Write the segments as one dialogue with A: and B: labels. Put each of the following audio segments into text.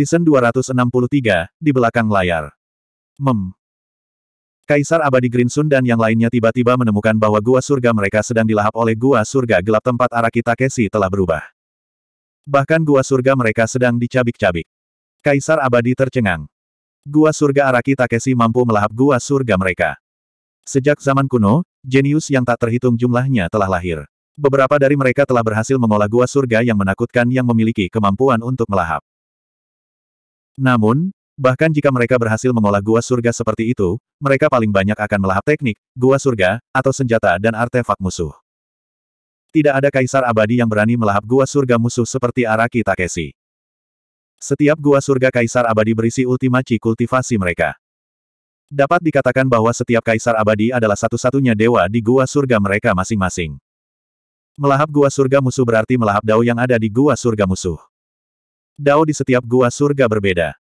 A: Season 263, di belakang layar. Mem. Kaisar Abadi Grinsun dan yang lainnya tiba-tiba menemukan bahwa gua surga mereka sedang dilahap oleh gua surga gelap tempat Araki Takeshi telah berubah. Bahkan gua surga mereka sedang dicabik-cabik. Kaisar Abadi tercengang. Gua surga Araki Takeshi mampu melahap gua surga mereka. Sejak zaman kuno, jenius yang tak terhitung jumlahnya telah lahir. Beberapa dari mereka telah berhasil mengolah gua surga yang menakutkan yang memiliki kemampuan untuk melahap. Namun, bahkan jika mereka berhasil mengolah gua surga seperti itu, mereka paling banyak akan melahap teknik, gua surga, atau senjata dan artefak musuh. Tidak ada kaisar abadi yang berani melahap gua surga musuh seperti Araki Takeshi. Setiap gua surga kaisar abadi berisi ultimaci kultivasi mereka. Dapat dikatakan bahwa setiap kaisar abadi adalah satu-satunya dewa di gua surga mereka masing-masing. Melahap gua surga musuh berarti melahap dao yang ada di gua surga musuh. Dao di setiap gua surga berbeda.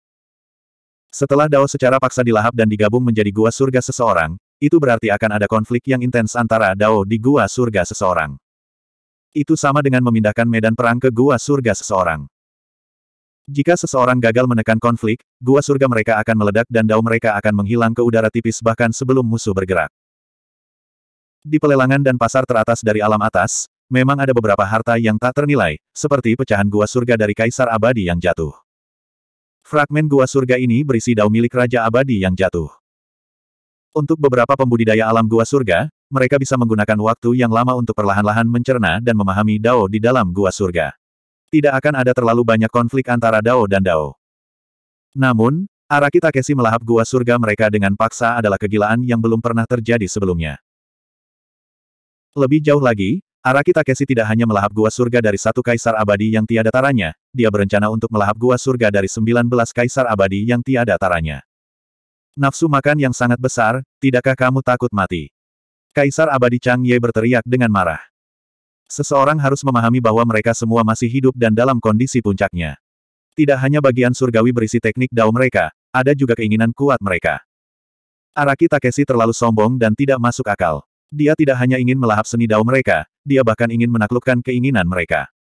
A: Setelah Dao secara paksa dilahap dan digabung menjadi gua surga seseorang, itu berarti akan ada konflik yang intens antara Dao di gua surga seseorang. Itu sama dengan memindahkan medan perang ke gua surga seseorang. Jika seseorang gagal menekan konflik, gua surga mereka akan meledak dan dao mereka akan menghilang ke udara tipis bahkan sebelum musuh bergerak. Di pelelangan dan pasar teratas dari alam atas, memang ada beberapa harta yang tak ternilai, seperti pecahan gua surga dari Kaisar Abadi yang jatuh. Fragmen gua surga ini berisi dao milik Raja Abadi yang jatuh. Untuk beberapa pembudidaya alam gua surga, mereka bisa menggunakan waktu yang lama untuk perlahan-lahan mencerna dan memahami dao di dalam gua surga. Tidak akan ada terlalu banyak konflik antara dao dan dao. Namun, Araki Takeshi melahap gua surga mereka dengan paksa adalah kegilaan yang belum pernah terjadi sebelumnya. Lebih jauh lagi, Araki Takeshi tidak hanya melahap gua surga dari satu kaisar abadi yang tiada taranya, dia berencana untuk melahap gua surga dari 19 kaisar abadi yang tiada taranya. Nafsu makan yang sangat besar, tidakkah kamu takut mati? Kaisar abadi Chang Ye berteriak dengan marah. Seseorang harus memahami bahwa mereka semua masih hidup dan dalam kondisi puncaknya. Tidak hanya bagian surgawi berisi teknik dao mereka, ada juga keinginan kuat mereka. Araki Takeshi terlalu sombong dan tidak masuk akal. Dia tidak hanya ingin melahap seni dao mereka, dia bahkan ingin menaklukkan keinginan mereka.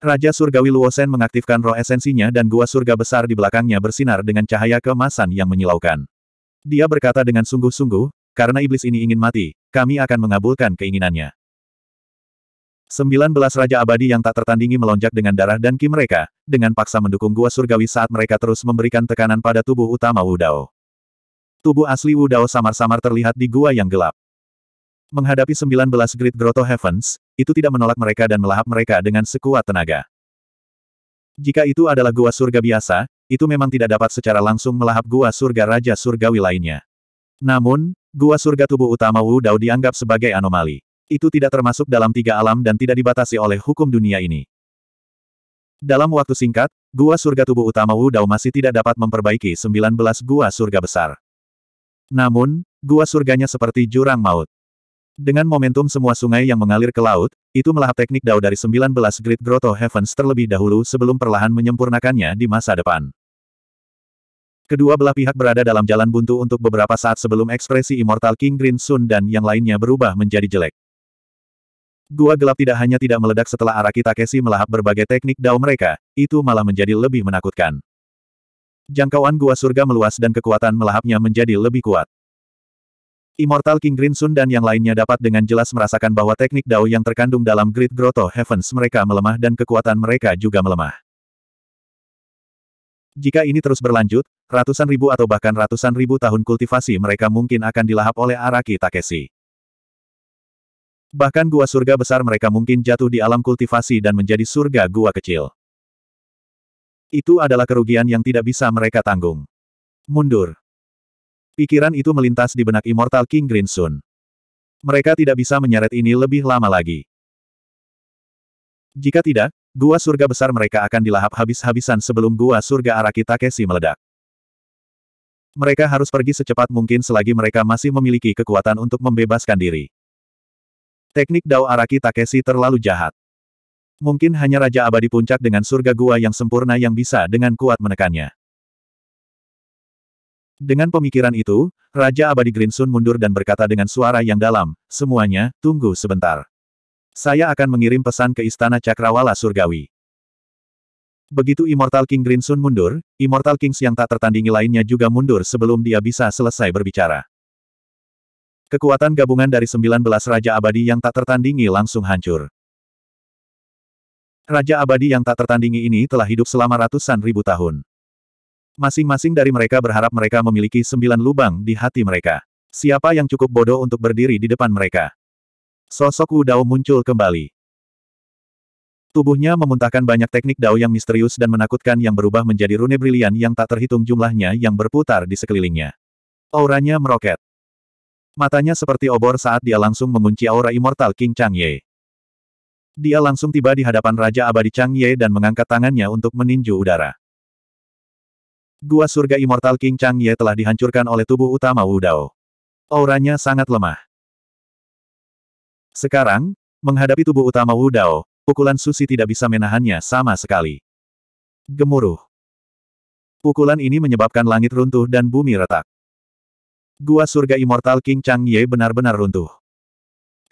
A: Raja Surgawi Luosen mengaktifkan roh esensinya dan gua surga besar di belakangnya bersinar dengan cahaya kemasan yang menyilaukan. Dia berkata dengan sungguh-sungguh, karena iblis ini ingin mati, kami akan mengabulkan keinginannya. Sembilan Raja Abadi yang tak tertandingi melonjak dengan darah dan ki mereka, dengan paksa mendukung gua surgawi saat mereka terus memberikan tekanan pada tubuh utama Wudao. Tubuh asli Wudao samar-samar terlihat di gua yang gelap. Menghadapi 19 Great Grotto Heavens, itu tidak menolak mereka dan melahap mereka dengan sekuat tenaga. Jika itu adalah gua surga biasa, itu memang tidak dapat secara langsung melahap gua surga Raja Surgawi lainnya. Namun, gua surga tubuh utama Wu Dao dianggap sebagai anomali. Itu tidak termasuk dalam tiga alam dan tidak dibatasi oleh hukum dunia ini. Dalam waktu singkat, gua surga tubuh utama Wu Dao masih tidak dapat memperbaiki 19 gua surga besar. Namun, gua surganya seperti jurang maut. Dengan momentum semua sungai yang mengalir ke laut, itu melahap teknik Dao dari 19 Great Grotto Heavens terlebih dahulu sebelum perlahan menyempurnakannya di masa depan. Kedua belah pihak berada dalam jalan buntu untuk beberapa saat sebelum ekspresi Immortal King Green Sun dan yang lainnya berubah menjadi jelek. Gua gelap tidak hanya tidak meledak setelah Araki Takeshi melahap berbagai teknik Dao mereka, itu malah menjadi lebih menakutkan. Jangkauan gua surga meluas dan kekuatan melahapnya menjadi lebih kuat. Immortal King Green Sun dan yang lainnya dapat dengan jelas merasakan bahwa teknik Dao yang terkandung dalam Great Grotto Heavens mereka melemah dan kekuatan mereka juga melemah. Jika ini terus berlanjut, ratusan ribu atau bahkan ratusan ribu tahun kultivasi mereka mungkin akan dilahap oleh Araki Takeshi. Bahkan gua surga besar mereka mungkin jatuh di alam kultivasi dan menjadi surga gua kecil. Itu adalah kerugian yang tidak bisa mereka tanggung. Mundur. Pikiran itu melintas di benak Immortal King Green Sun. Mereka tidak bisa menyeret ini lebih lama lagi. Jika tidak, gua surga besar mereka akan dilahap habis-habisan sebelum gua surga Araki Takeshi meledak. Mereka harus pergi secepat mungkin selagi mereka masih memiliki kekuatan untuk membebaskan diri. Teknik Dao Araki Takeshi terlalu jahat. Mungkin hanya Raja Abadi Puncak dengan surga gua yang sempurna yang bisa dengan kuat menekannya. Dengan pemikiran itu, Raja Abadi Grinsun mundur dan berkata dengan suara yang dalam, semuanya, tunggu sebentar. Saya akan mengirim pesan ke Istana Cakrawala Surgawi. Begitu Immortal King Grinsun mundur, Immortal Kings yang tak tertandingi lainnya juga mundur sebelum dia bisa selesai berbicara. Kekuatan gabungan dari 19 Raja Abadi yang tak tertandingi langsung hancur. Raja Abadi yang tak tertandingi ini telah hidup selama ratusan ribu tahun. Masing-masing dari mereka berharap mereka memiliki sembilan lubang di hati mereka. Siapa yang cukup bodoh untuk berdiri di depan mereka? Sosok Wu Dao muncul kembali. Tubuhnya memuntahkan banyak teknik Dao yang misterius dan menakutkan yang berubah menjadi rune brilian yang tak terhitung jumlahnya yang berputar di sekelilingnya. Auranya meroket. Matanya seperti obor saat dia langsung mengunci aura Immortal King Chang Ye. Dia langsung tiba di hadapan Raja Abadi Chang Ye dan mengangkat tangannya untuk meninju udara. Gua surga Immortal King Chang Ye telah dihancurkan oleh tubuh utama Wu Dao. Auranya sangat lemah. Sekarang, menghadapi tubuh utama Wu Dao, pukulan Susi tidak bisa menahannya sama sekali. Gemuruh. Pukulan ini menyebabkan langit runtuh dan bumi retak. Gua surga Immortal King Chang Ye benar-benar runtuh.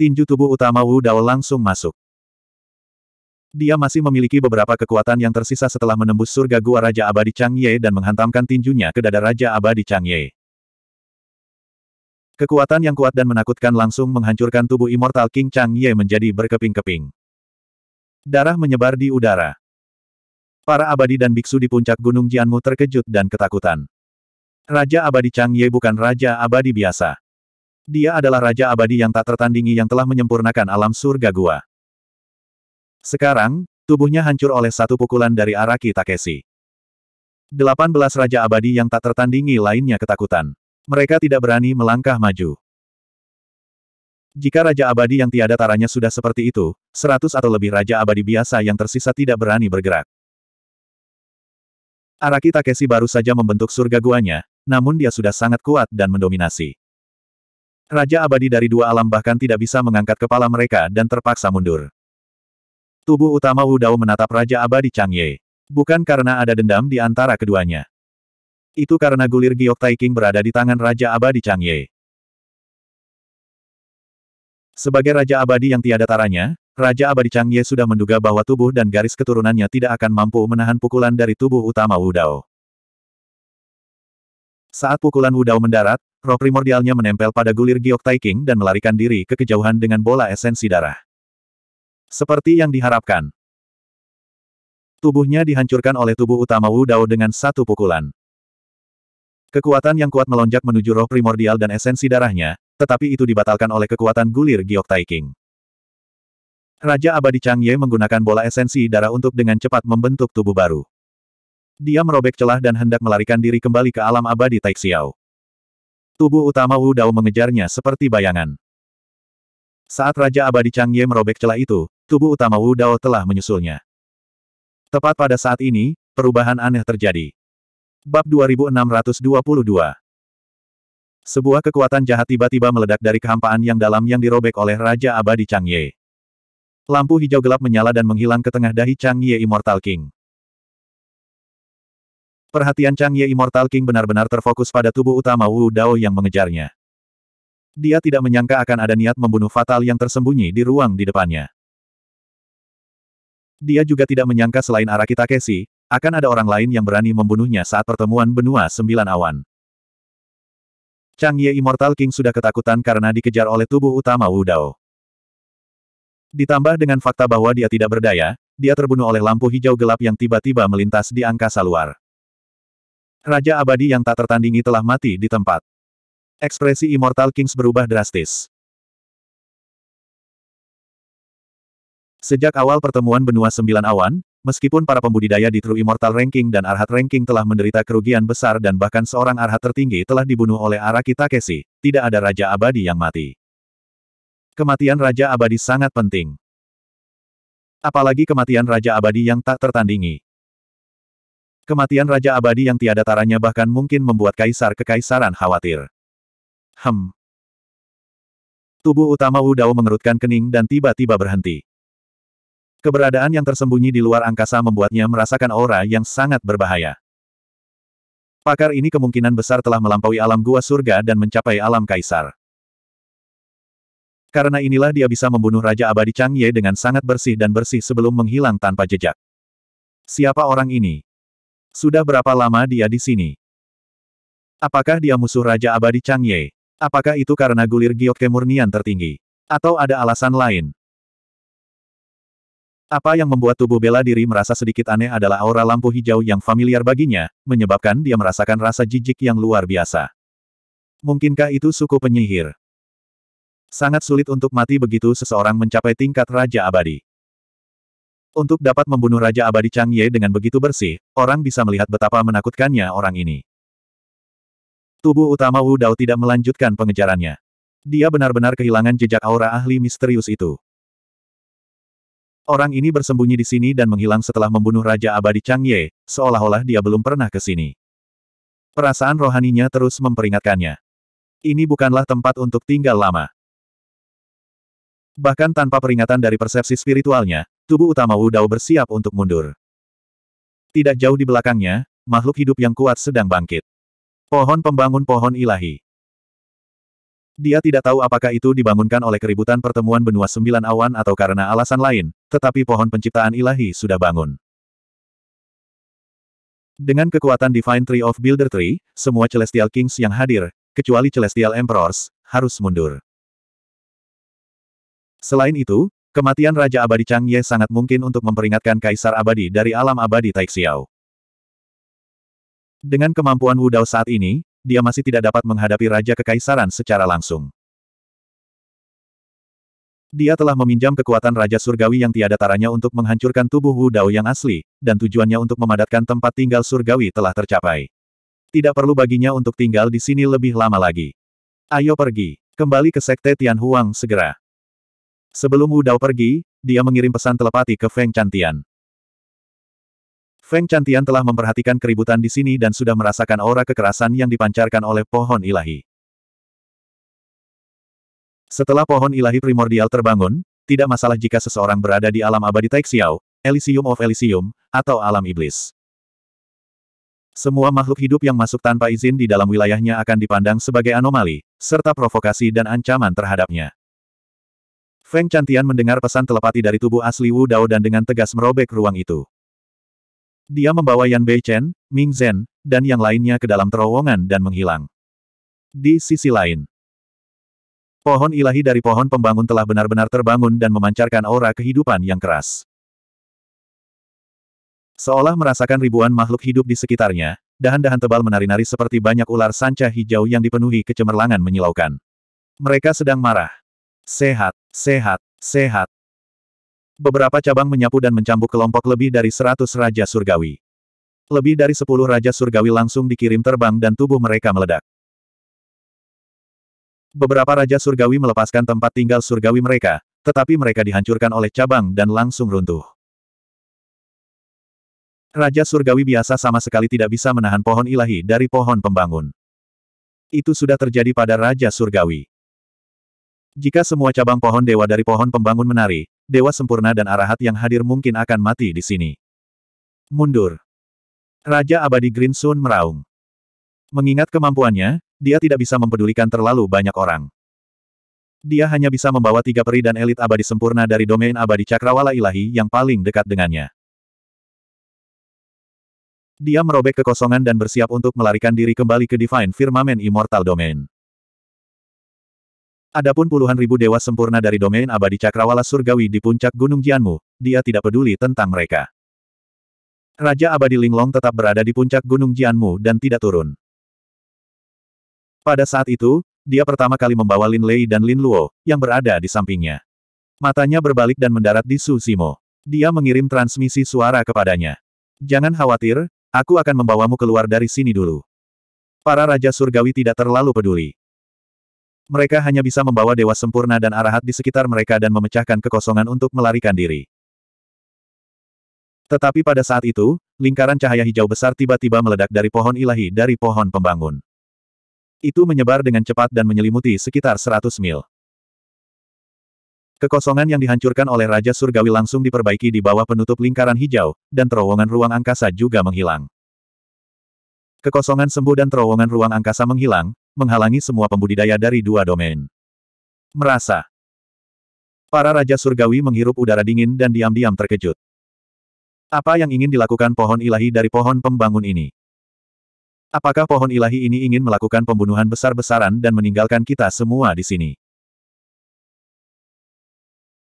A: Tinju tubuh utama Wu Dao langsung masuk. Dia masih memiliki beberapa kekuatan yang tersisa setelah menembus surga gua Raja Abadi Changye dan menghantamkan tinjunya ke dada Raja Abadi Changye. Kekuatan yang kuat dan menakutkan langsung menghancurkan tubuh Immortal King Changye menjadi berkeping-keping. Darah menyebar di udara. Para abadi dan biksu di puncak Gunung Jianmu terkejut dan ketakutan. Raja Abadi Changye bukan Raja Abadi biasa. Dia adalah Raja Abadi yang tak tertandingi yang telah menyempurnakan alam surga gua. Sekarang, tubuhnya hancur oleh satu pukulan dari Araki Takeshi. Delapan belas Raja Abadi yang tak tertandingi lainnya ketakutan. Mereka tidak berani melangkah maju. Jika Raja Abadi yang tiada taranya sudah seperti itu, seratus atau lebih Raja Abadi biasa yang tersisa tidak berani bergerak. Araki Takeshi baru saja membentuk surga guanya, namun dia sudah sangat kuat dan mendominasi. Raja abadi dari dua alam bahkan tidak bisa mengangkat kepala mereka dan terpaksa mundur. Tubuh utama Wu Dao menatap Raja Abadi Chang Ye. Bukan karena ada dendam di antara keduanya. Itu karena gulir giok Taiking berada di tangan Raja Abadi Chang Ye. Sebagai Raja Abadi yang tiada taranya, Raja Abadi Chang Ye sudah menduga bahwa tubuh dan garis keturunannya tidak akan mampu menahan pukulan dari tubuh utama Wu Dao. Saat pukulan Wu Dao mendarat, roh primordialnya menempel pada gulir giok Taiking dan melarikan diri ke kejauhan dengan bola esensi darah. Seperti yang diharapkan. Tubuhnya dihancurkan oleh tubuh utama Wu Dao dengan satu pukulan. Kekuatan yang kuat melonjak menuju roh primordial dan esensi darahnya, tetapi itu dibatalkan oleh kekuatan gulir Giok Taiking. Raja Abadi Chang Ye menggunakan bola esensi darah untuk dengan cepat membentuk tubuh baru. Dia merobek celah dan hendak melarikan diri kembali ke alam abadi Taixiao. Tubuh utama Wu Dao mengejarnya seperti bayangan. Saat Raja Abadi Chang Ye merobek celah itu, tubuh utama Wu Dao telah menyusulnya. Tepat pada saat ini, perubahan aneh terjadi. Bab 2622 Sebuah kekuatan jahat tiba-tiba meledak dari kehampaan yang dalam yang dirobek oleh Raja Abadi Chang Ye. Lampu hijau gelap menyala dan menghilang ke tengah dahi Chang Ye Immortal King. Perhatian Chang Ye Immortal King benar-benar terfokus pada tubuh utama Wu Dao yang mengejarnya. Dia tidak menyangka akan ada niat membunuh fatal yang tersembunyi di ruang di depannya. Dia juga tidak menyangka selain Araki Takeshi, akan ada orang lain yang berani membunuhnya saat pertemuan benua sembilan awan. Chang Ye Immortal King sudah ketakutan karena dikejar oleh tubuh utama Wu Dao. Ditambah dengan fakta bahwa dia tidak berdaya, dia terbunuh oleh lampu hijau gelap yang tiba-tiba melintas di angkasa luar. Raja abadi yang tak tertandingi telah mati di tempat. Ekspresi Immortal Kings berubah drastis. Sejak awal pertemuan benua sembilan awan, meskipun para pembudidaya di True Immortal Ranking dan Arhat Ranking telah menderita kerugian besar dan bahkan seorang Arhat tertinggi telah dibunuh oleh Araki Takeshi, tidak ada Raja Abadi yang mati. Kematian Raja Abadi sangat penting. Apalagi kematian Raja Abadi yang tak tertandingi. Kematian Raja Abadi yang tiada taranya bahkan mungkin membuat Kaisar Kekaisaran khawatir. Hem. Tubuh utama Wu Dao mengerutkan kening dan tiba-tiba berhenti. Keberadaan yang tersembunyi di luar angkasa membuatnya merasakan aura yang sangat berbahaya. Pakar ini kemungkinan besar telah melampaui alam gua surga dan mencapai alam kaisar. Karena inilah dia bisa membunuh Raja Abadi Changye dengan sangat bersih dan bersih sebelum menghilang tanpa jejak. Siapa orang ini? Sudah berapa lama dia di sini? Apakah dia musuh Raja Abadi Changye? Apakah itu karena gulir giok kemurnian tertinggi? Atau ada alasan lain? Apa yang membuat tubuh bela diri merasa sedikit aneh adalah aura lampu hijau yang familiar baginya, menyebabkan dia merasakan rasa jijik yang luar biasa. Mungkinkah itu suku penyihir? Sangat sulit untuk mati begitu seseorang mencapai tingkat Raja Abadi. Untuk dapat membunuh Raja Abadi Chang Ye dengan begitu bersih, orang bisa melihat betapa menakutkannya orang ini. Tubuh utama Wu Dao tidak melanjutkan pengejarannya. Dia benar-benar kehilangan jejak aura ahli misterius itu. Orang ini bersembunyi di sini dan menghilang setelah membunuh Raja Abadi Chang Ye, seolah-olah dia belum pernah ke sini. Perasaan rohaninya terus memperingatkannya. Ini bukanlah tempat untuk tinggal lama. Bahkan tanpa peringatan dari persepsi spiritualnya, tubuh utama Wu Dao bersiap untuk mundur. Tidak jauh di belakangnya, makhluk hidup yang kuat sedang bangkit. Pohon pembangun pohon ilahi. Dia tidak tahu apakah itu dibangunkan oleh keributan pertemuan benua sembilan awan atau karena alasan lain, tetapi pohon penciptaan ilahi sudah bangun. Dengan kekuatan Divine Tree of Builder Tree, semua Celestial Kings yang hadir, kecuali Celestial Emperors, harus mundur. Selain itu, kematian Raja Abadi Chang Ye sangat mungkin untuk memperingatkan Kaisar Abadi dari alam abadi Taixiao. Dengan kemampuan Wudao saat ini, dia masih tidak dapat menghadapi Raja Kekaisaran secara langsung. Dia telah meminjam kekuatan Raja Surgawi yang tiada taranya untuk menghancurkan tubuh Wu Dao yang asli, dan tujuannya untuk memadatkan tempat tinggal Surgawi telah tercapai. Tidak perlu baginya untuk tinggal di sini lebih lama lagi. Ayo pergi. Kembali ke Sekte Tian Huang segera. Sebelum Wu Dao pergi, dia mengirim pesan telepati ke Feng Chantian. Feng Chantian telah memperhatikan keributan di sini dan sudah merasakan aura kekerasan yang dipancarkan oleh pohon ilahi. Setelah pohon ilahi primordial terbangun, tidak masalah jika seseorang berada di alam abadi Taixiao, Elysium of Elysium, atau alam iblis. Semua makhluk hidup yang masuk tanpa izin di dalam wilayahnya akan dipandang sebagai anomali, serta provokasi dan ancaman terhadapnya. Feng Chantian mendengar pesan telepati dari tubuh asli Wu Dao dan dengan tegas merobek ruang itu. Dia membawa Yan Beichen, Ming Zhen, dan yang lainnya ke dalam terowongan dan menghilang. Di sisi lain, pohon ilahi dari pohon pembangun telah benar-benar terbangun dan memancarkan aura kehidupan yang keras. Seolah merasakan ribuan makhluk hidup di sekitarnya, dahan-dahan tebal menari-nari seperti banyak ular sanca hijau yang dipenuhi kecemerlangan menyilaukan. Mereka sedang marah. Sehat, sehat, sehat. Beberapa cabang menyapu dan mencambuk kelompok lebih dari seratus Raja Surgawi. Lebih dari sepuluh Raja Surgawi langsung dikirim terbang dan tubuh mereka meledak. Beberapa Raja Surgawi melepaskan tempat tinggal Surgawi mereka, tetapi mereka dihancurkan oleh cabang dan langsung runtuh. Raja Surgawi biasa sama sekali tidak bisa menahan pohon ilahi dari pohon pembangun. Itu sudah terjadi pada Raja Surgawi. Jika semua cabang pohon dewa dari pohon pembangun menari, dewa sempurna dan arahat yang hadir mungkin akan mati di sini. Mundur. Raja Abadi Green Sun meraung. Mengingat kemampuannya, dia tidak bisa mempedulikan terlalu banyak orang. Dia hanya bisa membawa tiga peri dan elit abadi sempurna dari domain abadi cakrawala ilahi yang paling dekat dengannya. Dia merobek kekosongan dan bersiap untuk melarikan diri kembali ke Divine Firmament Immortal Domain. Adapun puluhan ribu dewa sempurna dari domain abadi cakrawala surgawi di puncak Gunung Jianmu, dia tidak peduli tentang mereka. Raja abadi Linglong tetap berada di puncak Gunung Jianmu dan tidak turun. Pada saat itu, dia pertama kali membawa Lin Lei dan Lin Luo, yang berada di sampingnya. Matanya berbalik dan mendarat di Su Simo. Dia mengirim transmisi suara kepadanya. Jangan khawatir, aku akan membawamu keluar dari sini dulu. Para Raja Surgawi tidak terlalu peduli. Mereka hanya bisa membawa dewa sempurna dan arahat di sekitar mereka dan memecahkan kekosongan untuk melarikan diri. Tetapi pada saat itu, lingkaran cahaya hijau besar tiba-tiba meledak dari pohon ilahi dari pohon pembangun. Itu menyebar dengan cepat dan menyelimuti sekitar 100 mil. Kekosongan yang dihancurkan oleh Raja Surgawi langsung diperbaiki di bawah penutup lingkaran hijau, dan terowongan ruang angkasa juga menghilang. Kekosongan sembuh dan terowongan ruang angkasa menghilang, menghalangi semua pembudidaya dari dua domain. Merasa. Para Raja Surgawi menghirup udara dingin dan diam-diam terkejut. Apa yang ingin dilakukan pohon ilahi dari pohon pembangun ini? Apakah pohon ilahi ini ingin melakukan pembunuhan besar-besaran dan meninggalkan kita semua di sini?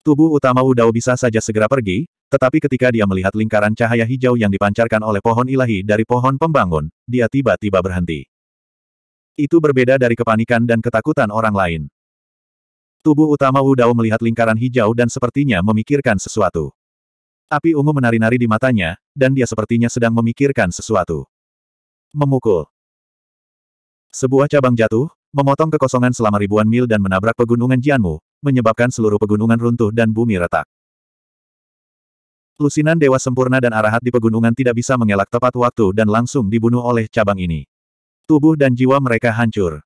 A: Tubuh utama Udao bisa saja segera pergi, tetapi ketika dia melihat lingkaran cahaya hijau yang dipancarkan oleh pohon ilahi dari pohon pembangun, dia tiba-tiba berhenti. Itu berbeda dari kepanikan dan ketakutan orang lain. Tubuh utama Wu Dao melihat lingkaran hijau dan sepertinya memikirkan sesuatu. Api ungu menari-nari di matanya, dan dia sepertinya sedang memikirkan sesuatu. Memukul. Sebuah cabang jatuh, memotong kekosongan selama ribuan mil dan menabrak pegunungan Jianmu, menyebabkan seluruh pegunungan runtuh dan bumi retak. Lusinan Dewa Sempurna dan Arahat di pegunungan tidak bisa mengelak tepat waktu dan langsung dibunuh oleh cabang ini. Tubuh dan jiwa mereka hancur.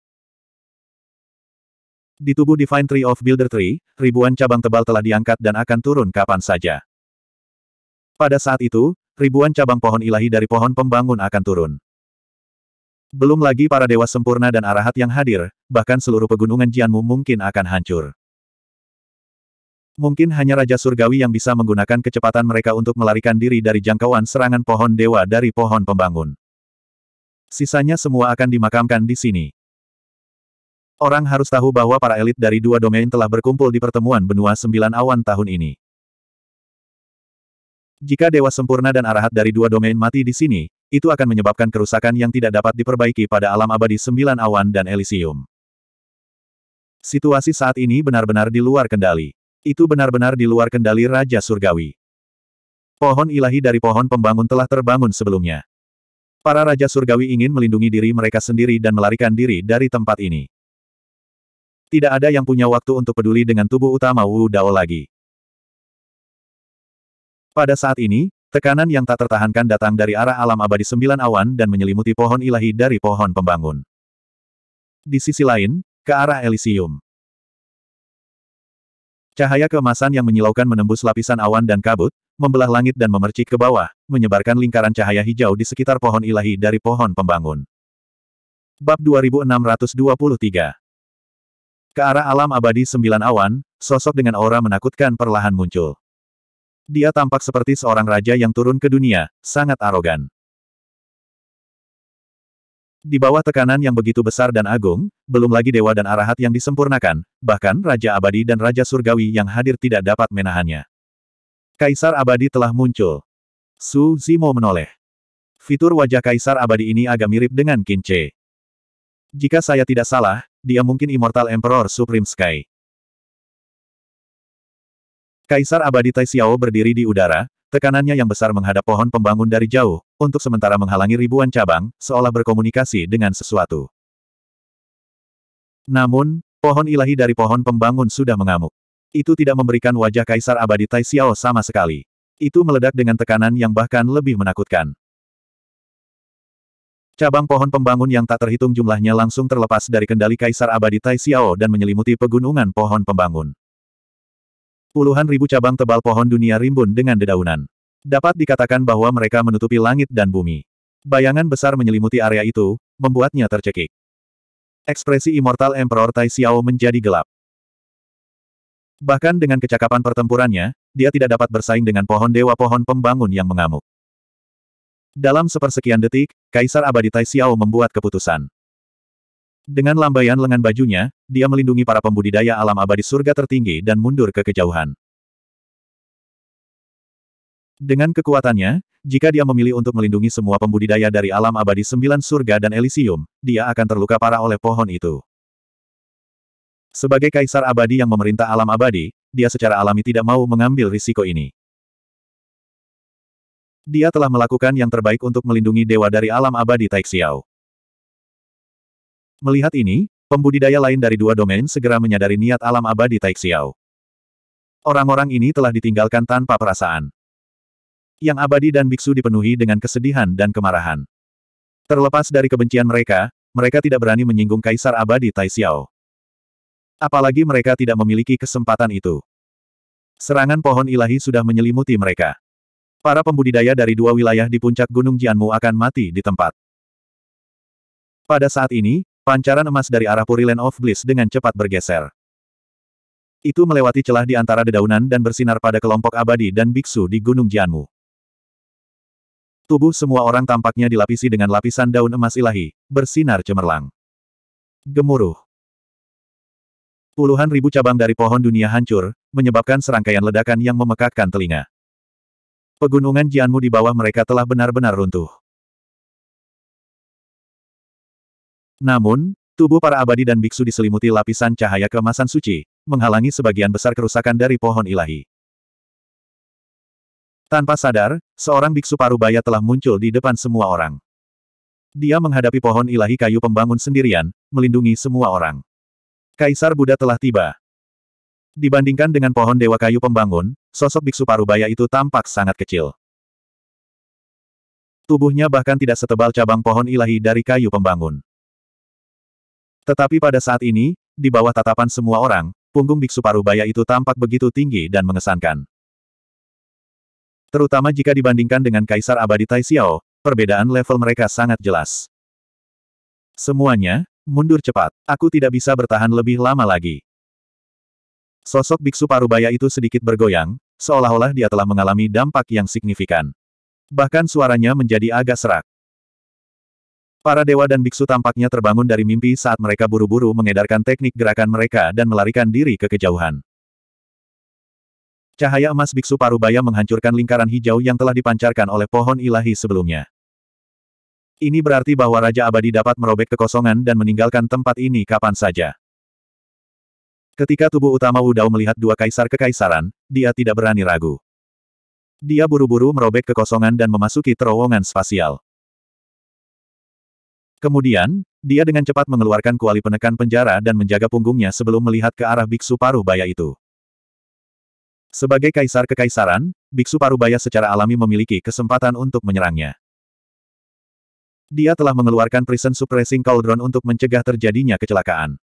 A: Di tubuh Divine Tree of Builder Tree, ribuan cabang tebal telah diangkat dan akan turun kapan saja. Pada saat itu, ribuan cabang pohon ilahi dari pohon pembangun akan turun. Belum lagi para dewa sempurna dan arahat yang hadir, bahkan seluruh pegunungan Jianmu mungkin akan hancur. Mungkin hanya Raja Surgawi yang bisa menggunakan kecepatan mereka untuk melarikan diri dari jangkauan serangan pohon dewa dari pohon pembangun. Sisanya semua akan dimakamkan di sini. Orang harus tahu bahwa para elit dari dua domain telah berkumpul di pertemuan benua sembilan awan tahun ini. Jika Dewa Sempurna dan Arahat dari dua domain mati di sini, itu akan menyebabkan kerusakan yang tidak dapat diperbaiki pada alam abadi sembilan awan dan Elysium. Situasi saat ini benar-benar di luar kendali. Itu benar-benar di luar kendali Raja Surgawi. Pohon ilahi dari pohon pembangun telah terbangun sebelumnya. Para Raja Surgawi ingin melindungi diri mereka sendiri dan melarikan diri dari tempat ini. Tidak ada yang punya waktu untuk peduli dengan tubuh utama Wu Dao lagi. Pada saat ini, tekanan yang tak tertahankan datang dari arah alam abadi sembilan awan dan menyelimuti pohon ilahi dari pohon pembangun. Di sisi lain, ke arah Elysium. Cahaya kemasan yang menyilaukan menembus lapisan awan dan kabut, membelah langit dan memercik ke bawah, menyebarkan lingkaran cahaya hijau di sekitar pohon ilahi dari pohon pembangun. Bab 2623 Ke arah alam abadi sembilan awan, sosok dengan aura menakutkan perlahan muncul. Dia tampak seperti seorang raja yang turun ke dunia, sangat arogan. Di bawah tekanan yang begitu besar dan agung, belum lagi dewa dan arahat yang disempurnakan, bahkan Raja Abadi dan Raja Surgawi yang hadir tidak dapat menahannya. Kaisar abadi telah muncul. Su Zimo menoleh. Fitur wajah kaisar abadi ini agak mirip dengan Kinche. Jika saya tidak salah, dia mungkin Immortal Emperor Supreme Sky. Kaisar abadi Tai Xiao berdiri di udara, tekanannya yang besar menghadap pohon pembangun dari jauh, untuk sementara menghalangi ribuan cabang, seolah berkomunikasi dengan sesuatu. Namun, pohon ilahi dari pohon pembangun sudah mengamuk. Itu tidak memberikan wajah Kaisar Abadi Tai Xiao sama sekali. Itu meledak dengan tekanan yang bahkan lebih menakutkan. Cabang pohon pembangun yang tak terhitung jumlahnya langsung terlepas dari kendali Kaisar Abadi Tai Xiao dan menyelimuti pegunungan pohon pembangun. Puluhan ribu cabang tebal pohon dunia rimbun dengan dedaunan. Dapat dikatakan bahwa mereka menutupi langit dan bumi. Bayangan besar menyelimuti area itu, membuatnya tercekik. Ekspresi Immortal Emperor Tai Xiao menjadi gelap. Bahkan dengan kecakapan pertempurannya, dia tidak dapat bersaing dengan pohon dewa pohon pembangun yang mengamuk. Dalam sepersekian detik, Kaisar Abadi Tai Xiao membuat keputusan. Dengan lambaian lengan bajunya, dia melindungi para pembudidaya alam abadi surga tertinggi dan mundur ke kejauhan. Dengan kekuatannya, jika dia memilih untuk melindungi semua pembudidaya dari alam abadi sembilan surga dan Elysium, dia akan terluka parah oleh pohon itu. Sebagai kaisar abadi yang memerintah alam abadi, dia secara alami tidak mau mengambil risiko ini. Dia telah melakukan yang terbaik untuk melindungi dewa dari alam abadi Taixiao. Melihat ini, pembudidaya lain dari dua domain segera menyadari niat alam abadi Taixiao. Orang-orang ini telah ditinggalkan tanpa perasaan. Yang abadi dan biksu dipenuhi dengan kesedihan dan kemarahan. Terlepas dari kebencian mereka, mereka tidak berani menyinggung kaisar abadi Taixiao. Apalagi mereka tidak memiliki kesempatan itu. Serangan pohon ilahi sudah menyelimuti mereka. Para pembudidaya dari dua wilayah di puncak Gunung Jianmu akan mati di tempat. Pada saat ini, pancaran emas dari arah Purilen of Bliss dengan cepat bergeser. Itu melewati celah di antara dedaunan dan bersinar pada kelompok abadi dan biksu di Gunung Jianmu. Tubuh semua orang tampaknya dilapisi dengan lapisan daun emas ilahi, bersinar cemerlang. Gemuruh. Puluhan ribu cabang dari pohon dunia hancur, menyebabkan serangkaian ledakan yang memekakkan telinga. Pegunungan Jianmu di bawah mereka telah benar-benar runtuh. Namun, tubuh para abadi dan biksu diselimuti lapisan cahaya kemasan suci, menghalangi sebagian besar kerusakan dari pohon ilahi. Tanpa sadar, seorang biksu parubaya telah muncul di depan semua orang. Dia menghadapi pohon ilahi kayu pembangun sendirian, melindungi semua orang. Kaisar Buddha telah tiba. Dibandingkan dengan pohon dewa kayu pembangun, sosok biksu parubaya itu tampak sangat kecil. Tubuhnya bahkan tidak setebal cabang pohon ilahi dari kayu pembangun. Tetapi pada saat ini, di bawah tatapan semua orang, punggung biksu parubaya itu tampak begitu tinggi dan mengesankan. Terutama jika dibandingkan dengan Kaisar Abadi Tai perbedaan level mereka sangat jelas. Semuanya, Mundur cepat. Aku tidak bisa bertahan lebih lama lagi. Sosok biksu parubaya itu sedikit bergoyang, seolah-olah dia telah mengalami dampak yang signifikan. Bahkan suaranya menjadi agak serak. Para dewa dan biksu tampaknya terbangun dari mimpi saat mereka buru-buru mengedarkan teknik gerakan mereka dan melarikan diri ke kejauhan. Cahaya emas biksu parubaya menghancurkan lingkaran hijau yang telah dipancarkan oleh pohon ilahi sebelumnya. Ini berarti bahwa Raja Abadi dapat merobek kekosongan dan meninggalkan tempat ini kapan saja. Ketika tubuh utama Wudao melihat dua kaisar kekaisaran, dia tidak berani ragu. Dia buru-buru merobek kekosongan dan memasuki terowongan spasial. Kemudian, dia dengan cepat mengeluarkan kuali penekan penjara dan menjaga punggungnya sebelum melihat ke arah biksu parubaya itu. Sebagai kaisar kekaisaran, biksu parubaya secara alami memiliki kesempatan untuk menyerangnya. Dia telah mengeluarkan Prison Suppressing Cauldron untuk mencegah terjadinya kecelakaan.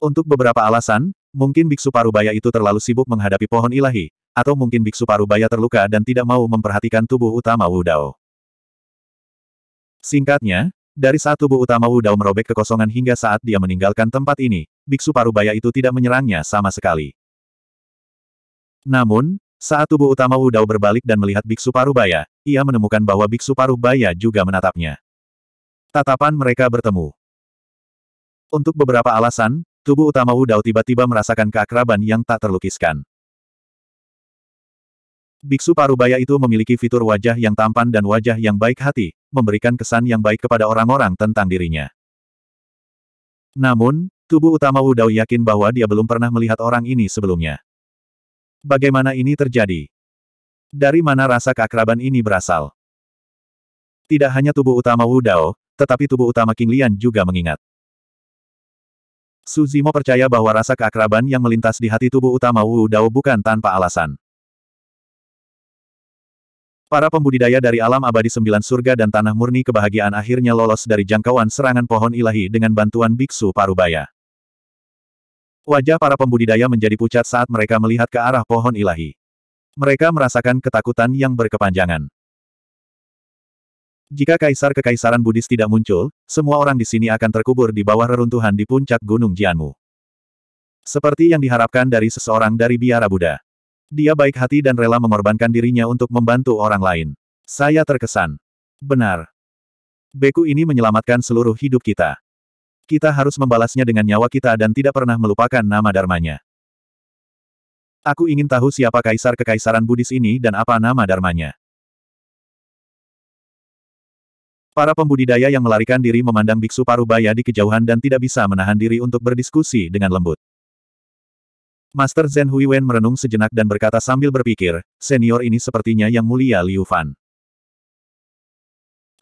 A: Untuk beberapa alasan, mungkin Biksu Parubaya itu terlalu sibuk menghadapi pohon ilahi, atau mungkin Biksu Parubaya terluka dan tidak mau memperhatikan tubuh utama Wudao. Singkatnya, dari saat tubuh utama Wudao merobek kekosongan hingga saat dia meninggalkan tempat ini, Biksu Parubaya itu tidak menyerangnya sama sekali. Namun, saat tubuh utama Dao berbalik dan melihat Biksu Parubaya, ia menemukan bahwa Biksu Parubaya juga menatapnya. Tatapan mereka bertemu. Untuk beberapa alasan, tubuh utama Dao tiba-tiba merasakan keakraban yang tak terlukiskan. Biksu Parubaya itu memiliki fitur wajah yang tampan dan wajah yang baik hati, memberikan kesan yang baik kepada orang-orang tentang dirinya. Namun, tubuh utama Dao yakin bahwa dia belum pernah melihat orang ini sebelumnya. Bagaimana ini terjadi? Dari mana rasa keakraban ini berasal? Tidak hanya tubuh utama Wu Dao, tetapi tubuh utama King Lian juga mengingat. Su Zimo percaya bahwa rasa keakraban yang melintas di hati tubuh utama Wu Dao bukan tanpa alasan. Para pembudidaya dari alam abadi sembilan surga dan tanah murni kebahagiaan akhirnya lolos dari jangkauan serangan pohon ilahi dengan bantuan biksu parubaya. Wajah para pembudidaya menjadi pucat saat mereka melihat ke arah pohon ilahi. Mereka merasakan ketakutan yang berkepanjangan. Jika kaisar kekaisaran Buddhis tidak muncul, semua orang di sini akan terkubur di bawah reruntuhan di puncak Gunung Jianmu. Seperti yang diharapkan dari seseorang dari biara Buddha. Dia baik hati dan rela mengorbankan dirinya untuk membantu orang lain. Saya terkesan. Benar. Beku ini menyelamatkan seluruh hidup kita. Kita harus membalasnya dengan nyawa kita dan tidak pernah melupakan nama dharmanya. Aku ingin tahu siapa kaisar kekaisaran Buddhis ini dan apa nama dharmanya. Para pembudidaya yang melarikan diri memandang biksu parubaya di kejauhan dan tidak bisa menahan diri untuk berdiskusi dengan lembut. Master Zen Huiwen merenung sejenak dan berkata sambil berpikir, senior ini sepertinya yang mulia Liu Fan.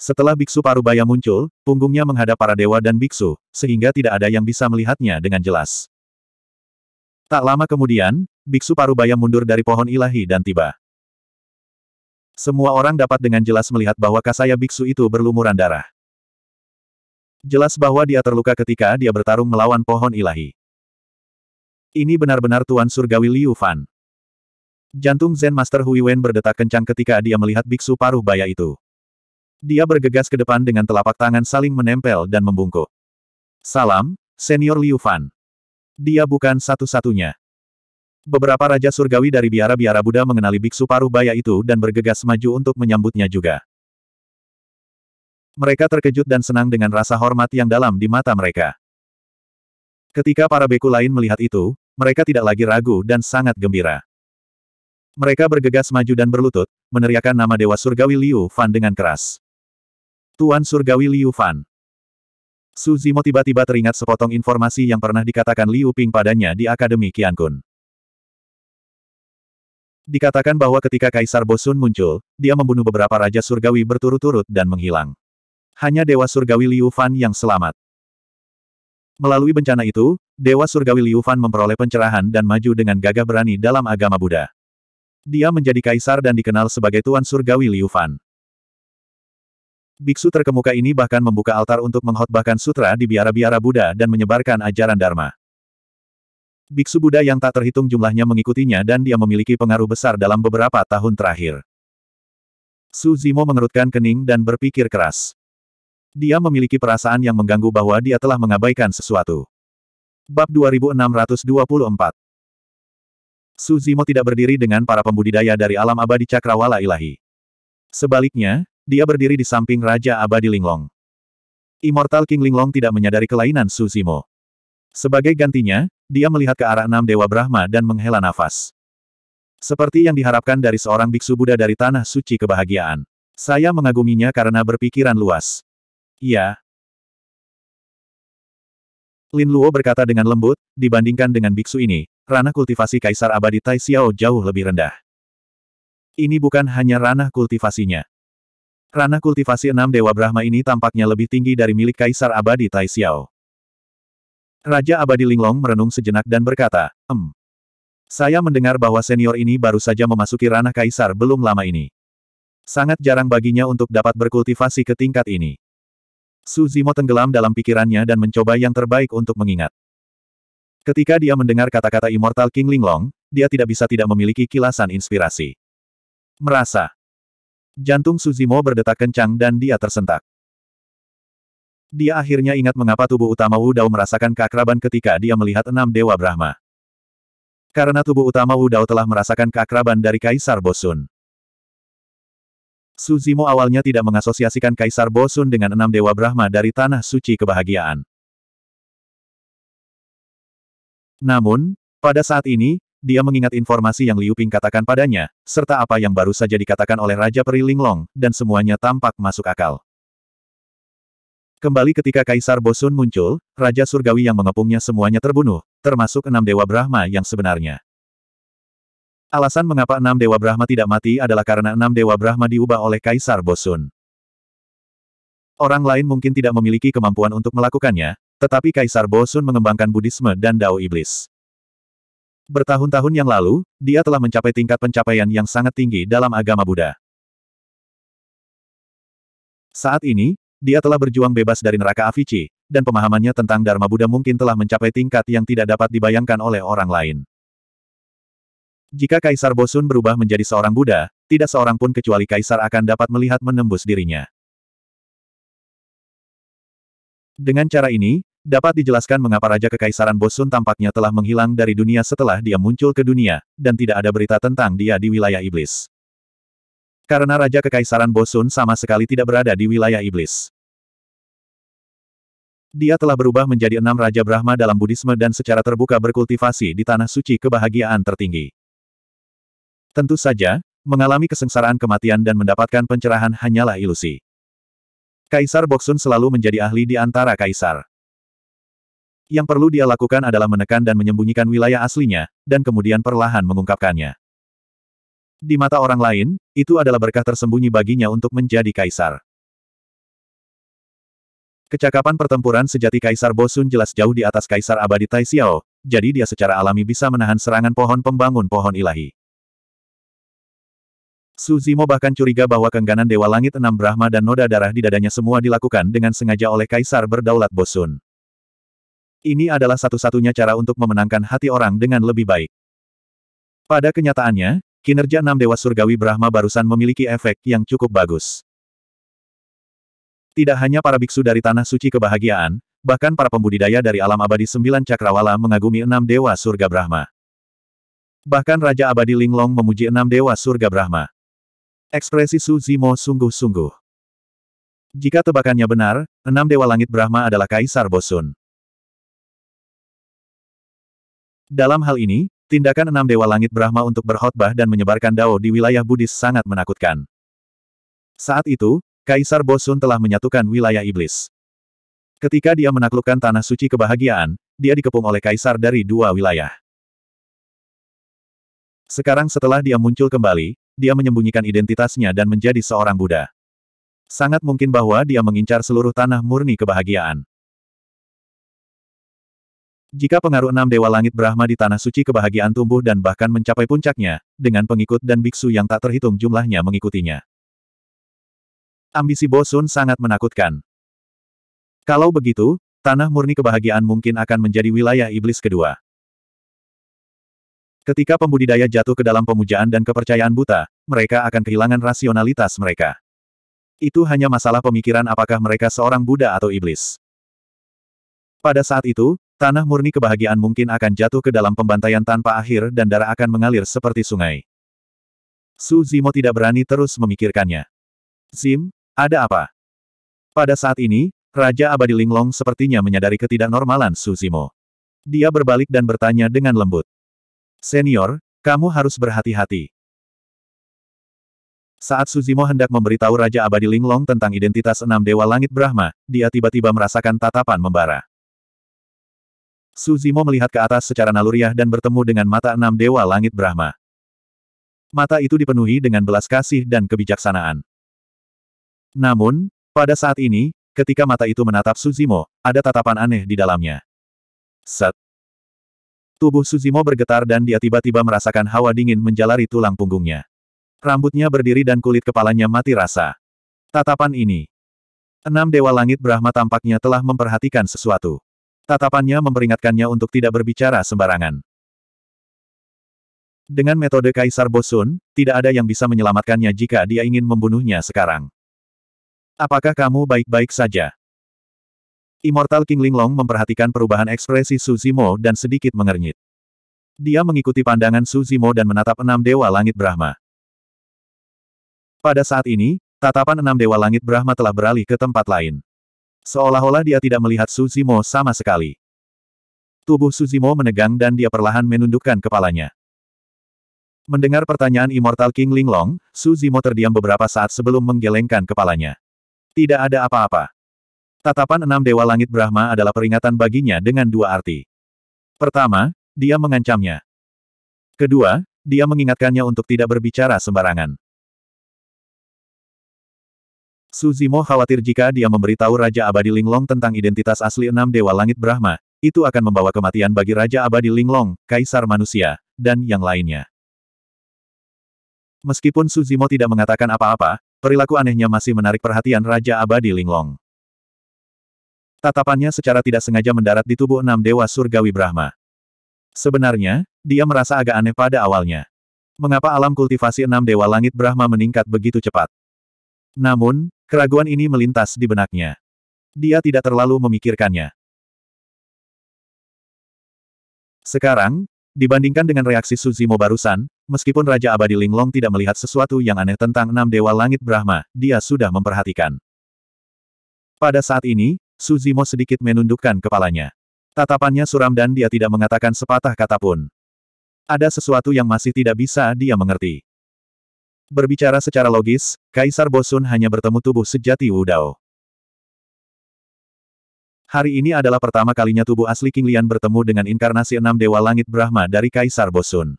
A: Setelah biksu Parubaya muncul, punggungnya menghadap para dewa dan biksu, sehingga tidak ada yang bisa melihatnya dengan jelas. Tak lama kemudian, biksu Parubaya mundur dari pohon ilahi dan tiba. Semua orang dapat dengan jelas melihat bahwa kasaya biksu itu berlumuran darah. Jelas bahwa dia terluka ketika dia bertarung melawan pohon ilahi. Ini benar-benar Tuan Surgawi Liu Fan. Jantung Zen Master Hui Wen berdetak kencang ketika dia melihat biksu paruh baya itu. Dia bergegas ke depan dengan telapak tangan saling menempel dan membungkuk. Salam, Senior Liu Fan. Dia bukan satu-satunya. Beberapa Raja Surgawi dari biara-biara Buddha mengenali biksu paruh baya itu dan bergegas maju untuk menyambutnya juga. Mereka terkejut dan senang dengan rasa hormat yang dalam di mata mereka. Ketika para beku lain melihat itu, mereka tidak lagi ragu dan sangat gembira. Mereka bergegas maju dan berlutut, meneriakkan nama Dewa Surgawi Liu Fan dengan keras. Tuan Surgawi Liu Fan. Su Zimo tiba-tiba teringat sepotong informasi yang pernah dikatakan Liu Ping padanya di Akademi Qiankun. Dikatakan bahwa ketika Kaisar Bosun muncul, dia membunuh beberapa Raja Surgawi berturut-turut dan menghilang. Hanya Dewa Surgawi Liu Fan yang selamat. Melalui bencana itu, Dewa Surgawi Liu Fan memperoleh pencerahan dan maju dengan gagah berani dalam agama Buddha. Dia menjadi kaisar dan dikenal sebagai Tuan Surgawi Liu Fan. Biksu terkemuka ini bahkan membuka altar untuk menghotbahkan sutra di biara-biara Buddha dan menyebarkan ajaran Dharma. Biksu Buddha yang tak terhitung jumlahnya mengikutinya dan dia memiliki pengaruh besar dalam beberapa tahun terakhir. Su Zimo mengerutkan kening dan berpikir keras. Dia memiliki perasaan yang mengganggu bahwa dia telah mengabaikan sesuatu. Bab 2624 Su Zimo tidak berdiri dengan para pembudidaya dari alam abadi cakrawala ilahi. Sebaliknya, dia berdiri di samping Raja Abadi Linglong. Immortal King Linglong tidak menyadari kelainan Suzimo. Sebagai gantinya, dia melihat ke arah enam Dewa Brahma dan menghela nafas. Seperti yang diharapkan dari seorang biksu Buddha dari Tanah Suci Kebahagiaan. Saya mengaguminya karena berpikiran luas. Ya, Lin Luo berkata dengan lembut, dibandingkan dengan biksu ini, ranah kultivasi Kaisar Abadi Tai Xiao jauh lebih rendah. Ini bukan hanya ranah kultivasinya. Ranah kultivasi enam Dewa Brahma ini tampaknya lebih tinggi dari milik Kaisar Abadi Tai Xiao. Raja Abadi Linglong merenung sejenak dan berkata, Em. Saya mendengar bahwa senior ini baru saja memasuki ranah Kaisar belum lama ini. Sangat jarang baginya untuk dapat berkultivasi ke tingkat ini. Su Zimo tenggelam dalam pikirannya dan mencoba yang terbaik untuk mengingat. Ketika dia mendengar kata-kata Immortal King Linglong, dia tidak bisa tidak memiliki kilasan inspirasi. Merasa, Jantung Suzimo berdetak kencang dan dia tersentak. Dia akhirnya ingat mengapa tubuh utama Dao merasakan keakraban ketika dia melihat enam Dewa Brahma. Karena tubuh utama Dao telah merasakan keakraban dari Kaisar Bosun. Suzimo awalnya tidak mengasosiasikan Kaisar Bosun dengan enam Dewa Brahma dari Tanah Suci Kebahagiaan. Namun, pada saat ini, dia mengingat informasi yang Liu Ping katakan padanya, serta apa yang baru saja dikatakan oleh Raja Peri Linglong, dan semuanya tampak masuk akal. Kembali ketika Kaisar Bosun muncul, Raja Surgawi yang mengepungnya semuanya terbunuh, termasuk enam Dewa Brahma yang sebenarnya. Alasan mengapa enam Dewa Brahma tidak mati adalah karena enam Dewa Brahma diubah oleh Kaisar Bosun. Orang lain mungkin tidak memiliki kemampuan untuk melakukannya, tetapi Kaisar Bosun mengembangkan Buddhisme dan Dao Iblis. Bertahun-tahun yang lalu, dia telah mencapai tingkat pencapaian yang sangat tinggi dalam agama Buddha. Saat ini, dia telah berjuang bebas dari neraka Avici, dan pemahamannya tentang Dharma Buddha mungkin telah mencapai tingkat yang tidak dapat dibayangkan oleh orang lain. Jika Kaisar Bosun berubah menjadi seorang Buddha, tidak seorang pun kecuali Kaisar akan dapat melihat menembus dirinya. Dengan cara ini, Dapat dijelaskan mengapa Raja Kekaisaran Bosun tampaknya telah menghilang dari dunia setelah dia muncul ke dunia, dan tidak ada berita tentang dia di wilayah iblis. Karena Raja Kekaisaran Bosun sama sekali tidak berada di wilayah iblis. Dia telah berubah menjadi enam Raja Brahma dalam Buddhisme dan secara terbuka berkultivasi di Tanah Suci kebahagiaan tertinggi. Tentu saja, mengalami kesengsaraan kematian dan mendapatkan pencerahan hanyalah ilusi. Kaisar Boksun selalu menjadi ahli di antara kaisar. Yang perlu dia lakukan adalah menekan dan menyembunyikan wilayah aslinya, dan kemudian perlahan mengungkapkannya. Di mata orang lain, itu adalah berkah tersembunyi baginya untuk menjadi kaisar. Kecakapan pertempuran sejati Kaisar Bosun jelas jauh di atas Kaisar Abadi Tai jadi dia secara alami bisa menahan serangan pohon pembangun pohon ilahi. Suzimo bahkan curiga bahwa kengganan Dewa Langit Enam Brahma dan noda darah di dadanya semua dilakukan dengan sengaja oleh Kaisar berdaulat Bosun. Ini adalah satu-satunya cara untuk memenangkan hati orang dengan lebih baik. Pada kenyataannya, kinerja enam dewa surgawi Brahma barusan memiliki efek yang cukup bagus. Tidak hanya para biksu dari Tanah Suci Kebahagiaan, bahkan para pembudidaya dari alam abadi sembilan cakrawala mengagumi enam dewa surga Brahma. Bahkan Raja Abadi Linglong memuji enam dewa surga Brahma. Ekspresi Su Zimo sungguh-sungguh. Jika tebakannya benar, enam dewa langit Brahma adalah Kaisar Bosun. Dalam hal ini, tindakan enam Dewa Langit Brahma untuk berkhotbah dan menyebarkan dao di wilayah Buddhis sangat menakutkan. Saat itu, Kaisar Bosun telah menyatukan wilayah iblis. Ketika dia menaklukkan tanah suci kebahagiaan, dia dikepung oleh kaisar dari dua wilayah. Sekarang setelah dia muncul kembali, dia menyembunyikan identitasnya dan menjadi seorang Buddha. Sangat mungkin bahwa dia mengincar seluruh tanah murni kebahagiaan. Jika pengaruh enam Dewa Langit Brahma di Tanah Suci kebahagiaan tumbuh dan bahkan mencapai puncaknya, dengan pengikut dan biksu yang tak terhitung jumlahnya mengikutinya. Ambisi Bosun sangat menakutkan. Kalau begitu, Tanah murni kebahagiaan mungkin akan menjadi wilayah iblis kedua. Ketika pembudidaya jatuh ke dalam pemujaan dan kepercayaan buta, mereka akan kehilangan rasionalitas mereka. Itu hanya masalah pemikiran apakah mereka seorang Buddha atau iblis. Pada saat itu, Tanah murni kebahagiaan mungkin akan jatuh ke dalam pembantaian tanpa akhir dan darah akan mengalir seperti sungai. Su Zimo tidak berani terus memikirkannya. Zim, ada apa? Pada saat ini, Raja Abadi Linglong sepertinya menyadari ketidaknormalan Su Zimo. Dia berbalik dan bertanya dengan lembut. Senior, kamu harus berhati-hati. Saat Suzimo hendak memberitahu Raja Abadi Linglong tentang identitas enam Dewa Langit Brahma, dia tiba-tiba merasakan tatapan membara. Suzimo melihat ke atas secara naluriah dan bertemu dengan mata enam dewa langit Brahma. Mata itu dipenuhi dengan belas kasih dan kebijaksanaan. Namun, pada saat ini, ketika mata itu menatap Suzimo, ada tatapan aneh di dalamnya. Set. Tubuh Suzimo bergetar dan dia tiba-tiba merasakan hawa dingin menjalari tulang punggungnya. Rambutnya berdiri dan kulit kepalanya mati rasa. Tatapan ini. Enam Dewa Langit Brahma tampaknya telah memperhatikan sesuatu. Tatapannya memperingatkannya untuk tidak berbicara sembarangan. Dengan metode Kaisar Bosun, tidak ada yang bisa menyelamatkannya jika dia ingin membunuhnya sekarang. Apakah kamu baik-baik saja? Immortal King Linglong memperhatikan perubahan ekspresi Suzimo dan sedikit mengernyit. Dia mengikuti pandangan Suzimo dan menatap enam dewa langit Brahma. Pada saat ini, tatapan enam dewa langit Brahma telah beralih ke tempat lain. Seolah-olah dia tidak melihat Suzimo sama sekali. Tubuh Suzimo menegang dan dia perlahan menundukkan kepalanya. Mendengar pertanyaan Immortal King Linglong, Suzimo terdiam beberapa saat sebelum menggelengkan kepalanya. Tidak ada apa-apa. Tatapan enam Dewa Langit Brahma adalah peringatan baginya dengan dua arti. Pertama, dia mengancamnya. Kedua, dia mengingatkannya untuk tidak berbicara sembarangan. Suzimo khawatir jika dia memberitahu Raja Abadi Linglong tentang identitas asli enam Dewa Langit Brahma, itu akan membawa kematian bagi Raja Abadi Linglong, Kaisar Manusia, dan yang lainnya. Meskipun Suzimo tidak mengatakan apa-apa, perilaku anehnya masih menarik perhatian Raja Abadi Linglong. Tatapannya secara tidak sengaja mendarat di tubuh enam dewa surgawi Brahma. Sebenarnya, dia merasa agak aneh pada awalnya. Mengapa alam kultivasi enam dewa langit Brahma meningkat begitu cepat? Namun, keraguan ini melintas di benaknya. Dia tidak terlalu memikirkannya. Sekarang, dibandingkan dengan reaksi Suzimo barusan, meskipun Raja Abadi Linglong tidak melihat sesuatu yang aneh tentang enam dewa langit Brahma, dia sudah memperhatikan. Pada saat ini, Suzimo sedikit menundukkan kepalanya. Tatapannya suram dan dia tidak mengatakan sepatah kata pun. Ada sesuatu yang masih tidak bisa dia mengerti. Berbicara secara logis, Kaisar Bosun hanya bertemu tubuh sejati Wu Dao. Hari ini adalah pertama kalinya tubuh asli King Lian bertemu dengan inkarnasi enam Dewa Langit Brahma dari Kaisar Bosun.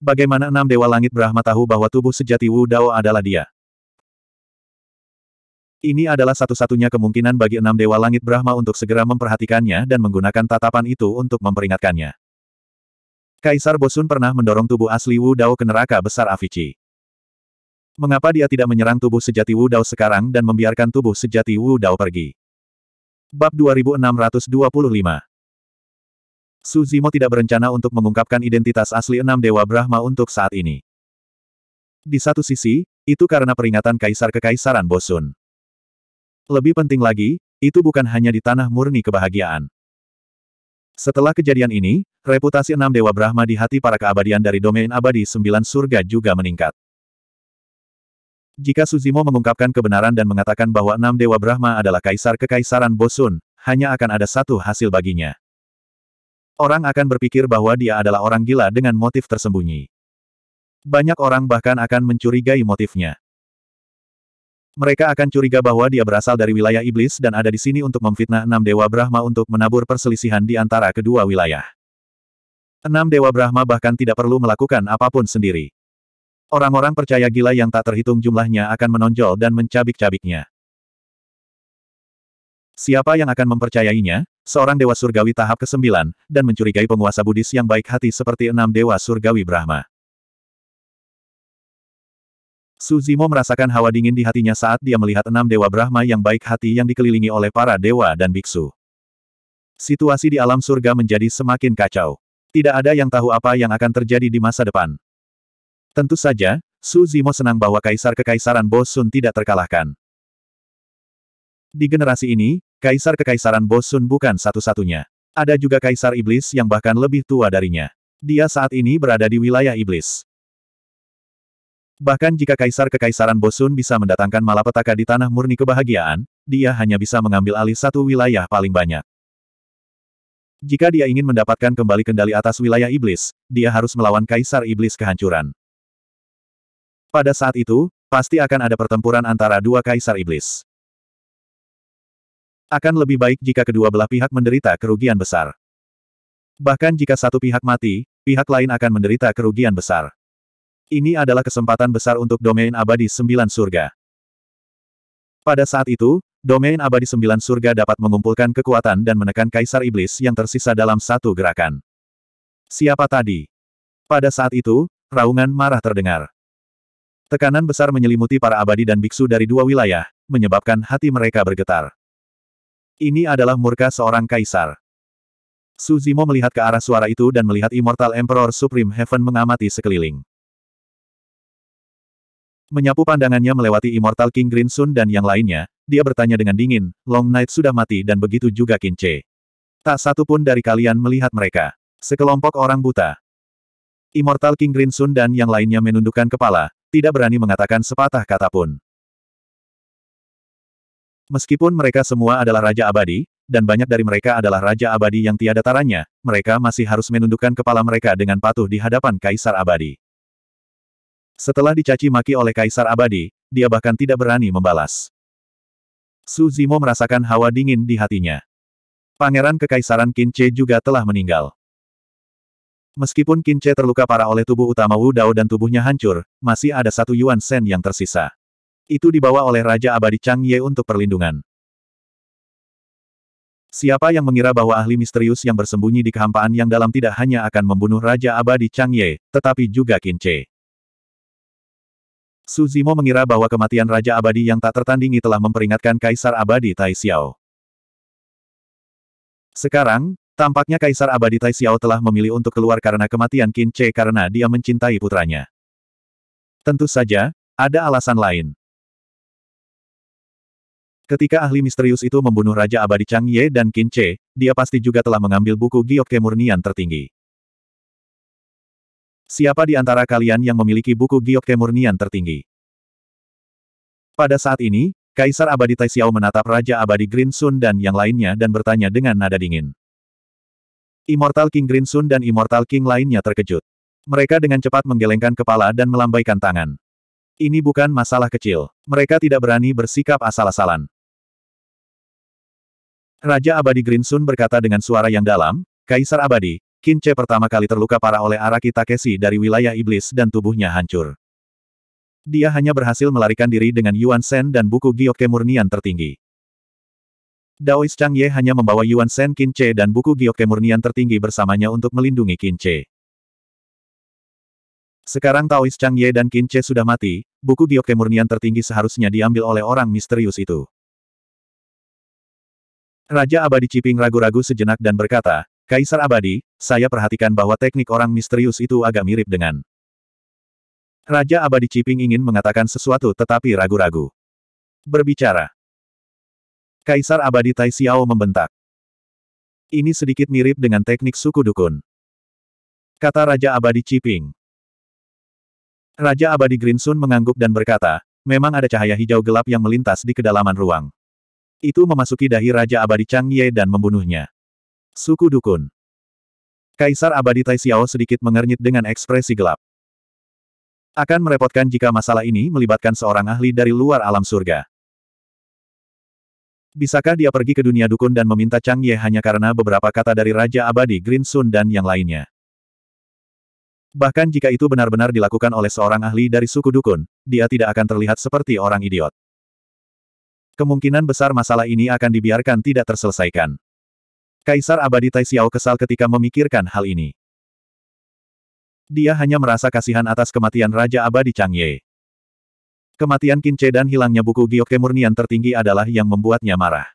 A: Bagaimana enam Dewa Langit Brahma tahu bahwa tubuh sejati Wu Dao adalah dia? Ini adalah satu-satunya kemungkinan bagi enam Dewa Langit Brahma untuk segera memperhatikannya dan menggunakan tatapan itu untuk memperingatkannya. Kaisar Bosun pernah mendorong tubuh asli Wu Dao ke neraka besar Avici. Mengapa dia tidak menyerang tubuh sejati Wu Dao sekarang dan membiarkan tubuh sejati Wu Dao pergi? Bab 2625 Su Zimo tidak berencana untuk mengungkapkan identitas asli enam Dewa Brahma untuk saat ini. Di satu sisi, itu karena peringatan Kaisar Kekaisaran Bosun. Lebih penting lagi, itu bukan hanya di tanah murni kebahagiaan. Setelah kejadian ini, reputasi enam Dewa Brahma di hati para keabadian dari domain abadi sembilan surga juga meningkat. Jika Suzimo mengungkapkan kebenaran dan mengatakan bahwa enam Dewa Brahma adalah kaisar kekaisaran Bosun, hanya akan ada satu hasil baginya. Orang akan berpikir bahwa dia adalah orang gila dengan motif tersembunyi. Banyak orang bahkan akan mencurigai motifnya. Mereka akan curiga bahwa dia berasal dari wilayah iblis dan ada di sini untuk memfitnah enam Dewa Brahma untuk menabur perselisihan di antara kedua wilayah. Enam Dewa Brahma bahkan tidak perlu melakukan apapun sendiri. Orang-orang percaya gila yang tak terhitung jumlahnya akan menonjol dan mencabik-cabiknya. Siapa yang akan mempercayainya? Seorang Dewa Surgawi tahap ke-9, dan mencurigai penguasa Buddhis yang baik hati seperti enam Dewa Surgawi Brahma. Su Zimo merasakan hawa dingin di hatinya saat dia melihat enam Dewa Brahma yang baik hati yang dikelilingi oleh para dewa dan biksu. Situasi di alam surga menjadi semakin kacau. Tidak ada yang tahu apa yang akan terjadi di masa depan. Tentu saja, Su Zimo senang bahwa Kaisar Kekaisaran Bosun tidak terkalahkan. Di generasi ini, Kaisar Kekaisaran Bosun bukan satu-satunya. Ada juga Kaisar Iblis yang bahkan lebih tua darinya. Dia saat ini berada di wilayah Iblis. Bahkan jika Kaisar Kekaisaran Bosun bisa mendatangkan malapetaka di tanah murni kebahagiaan, dia hanya bisa mengambil alih satu wilayah paling banyak. Jika dia ingin mendapatkan kembali kendali atas wilayah iblis, dia harus melawan Kaisar Iblis Kehancuran. Pada saat itu, pasti akan ada pertempuran antara dua Kaisar Iblis. Akan lebih baik jika kedua belah pihak menderita kerugian besar. Bahkan jika satu pihak mati, pihak lain akan menderita kerugian besar. Ini adalah kesempatan besar untuk domain abadi sembilan surga. Pada saat itu, domain abadi sembilan surga dapat mengumpulkan kekuatan dan menekan kaisar iblis yang tersisa dalam satu gerakan. Siapa tadi? Pada saat itu, raungan marah terdengar. Tekanan besar menyelimuti para abadi dan biksu dari dua wilayah, menyebabkan hati mereka bergetar. Ini adalah murka seorang kaisar. Suzimo melihat ke arah suara itu dan melihat Immortal Emperor Supreme Heaven mengamati sekeliling. Menyapu pandangannya melewati Immortal King Green Sun dan yang lainnya, dia bertanya dengan dingin, Long Knight sudah mati dan begitu juga Kinche. Tak satu pun dari kalian melihat mereka. Sekelompok orang buta. Immortal King Green Sun dan yang lainnya menundukkan kepala, tidak berani mengatakan sepatah kata pun. Meskipun mereka semua adalah Raja Abadi, dan banyak dari mereka adalah Raja Abadi yang tiada taranya, mereka masih harus menundukkan kepala mereka dengan patuh di hadapan Kaisar Abadi. Setelah dicaci maki oleh Kaisar Abadi, dia bahkan tidak berani membalas. Su Zimo merasakan hawa dingin di hatinya. Pangeran Kekaisaran Kinche juga telah meninggal. Meskipun Kinche terluka parah oleh tubuh utama Wu Dao dan tubuhnya hancur, masih ada satu Yuan Sen yang tersisa. Itu dibawa oleh Raja Abadi Chang Ye untuk perlindungan. Siapa yang mengira bahwa ahli misterius yang bersembunyi di kehampaan yang dalam tidak hanya akan membunuh Raja Abadi Chang Ye, tetapi juga Kinche. Su Zimo mengira bahwa kematian Raja Abadi yang tak tertandingi telah memperingatkan Kaisar Abadi Tai Xiao. Sekarang, tampaknya Kaisar Abadi Tai Xiao telah memilih untuk keluar karena kematian Qin Che karena dia mencintai putranya. Tentu saja, ada alasan lain. Ketika ahli misterius itu membunuh Raja Abadi Chang Ye dan Qin Che, dia pasti juga telah mengambil buku giok kemurnian tertinggi. Siapa di antara kalian yang memiliki buku giok kemurnian tertinggi? Pada saat ini, Kaisar Abadi Taisiao menatap Raja Abadi Green Sun dan yang lainnya dan bertanya dengan nada dingin. Immortal King Green Sun dan Immortal King lainnya terkejut. Mereka dengan cepat menggelengkan kepala dan melambaikan tangan. Ini bukan masalah kecil. Mereka tidak berani bersikap asal-asalan. Raja Abadi Green Sun berkata dengan suara yang dalam, Kaisar Abadi, Kinche pertama kali terluka parah oleh Araki Takeshi dari wilayah iblis dan tubuhnya hancur. Dia hanya berhasil melarikan diri dengan Yuan Shen dan buku Giokemurnian kemurnian tertinggi. Daois Chang Ye hanya membawa Yuan Shen Kinche, dan buku Giokemurnian kemurnian tertinggi bersamanya untuk melindungi Kinche. Sekarang Taois Chang Ye dan Kinche sudah mati, buku Giokemurnian kemurnian tertinggi seharusnya diambil oleh orang misterius itu. Raja Abadi Ciping ragu-ragu sejenak dan berkata, Kaisar Abadi, saya perhatikan bahwa teknik orang misterius itu agak mirip dengan Raja Abadi Ciping ingin mengatakan sesuatu tetapi ragu-ragu. Berbicara. Kaisar Abadi Tai Xiao membentak. Ini sedikit mirip dengan teknik suku dukun. Kata Raja Abadi Ciping. Raja Abadi Grinsun mengangguk dan berkata, memang ada cahaya hijau gelap yang melintas di kedalaman ruang. Itu memasuki dahi Raja Abadi Chang Ye dan membunuhnya. Suku Dukun. Kaisar Abadi Tai Xiao sedikit mengernyit dengan ekspresi gelap. Akan merepotkan jika masalah ini melibatkan seorang ahli dari luar alam surga. Bisakah dia pergi ke dunia dukun dan meminta Chang Ye hanya karena beberapa kata dari Raja Abadi Green Sun dan yang lainnya? Bahkan jika itu benar-benar dilakukan oleh seorang ahli dari suku dukun, dia tidak akan terlihat seperti orang idiot. Kemungkinan besar masalah ini akan dibiarkan tidak terselesaikan. Kaisar abadi Tai Xiao kesal ketika memikirkan hal ini. Dia hanya merasa kasihan atas kematian Raja Abadi Chang Ye. Kematian Kinche dan hilangnya buku giok kemurnian tertinggi adalah yang membuatnya marah.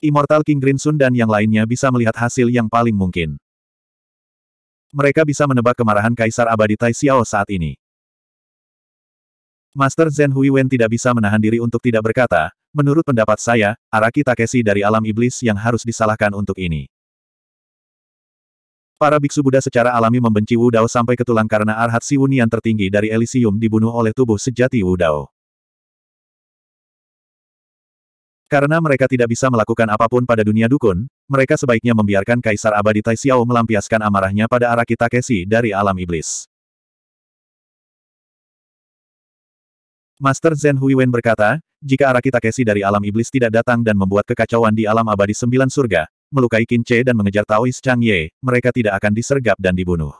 A: Immortal King Green Sun dan yang lainnya bisa melihat hasil yang paling mungkin. Mereka bisa menebak kemarahan Kaisar Abadi Tai Xiao saat ini. Master Zhen Wen tidak bisa menahan diri untuk tidak berkata, Menurut pendapat saya, Araki Takeshi dari alam iblis yang harus disalahkan untuk ini. Para biksu Buddha secara alami membenci Wu Dao sampai ke tulang karena arhat si Wunian tertinggi dari Elysium dibunuh oleh tubuh sejati Wu Dao. Karena mereka tidak bisa melakukan apapun pada dunia dukun, mereka sebaiknya membiarkan Kaisar Abadi Tai Xiao melampiaskan amarahnya pada Araki Takeshi dari alam iblis. Master Zen Huiwen berkata, jika Araki Takeshi dari alam iblis tidak datang dan membuat kekacauan di alam abadi sembilan surga, melukai Kinche dan mengejar Taois Chang Ye, mereka tidak akan disergap dan dibunuh.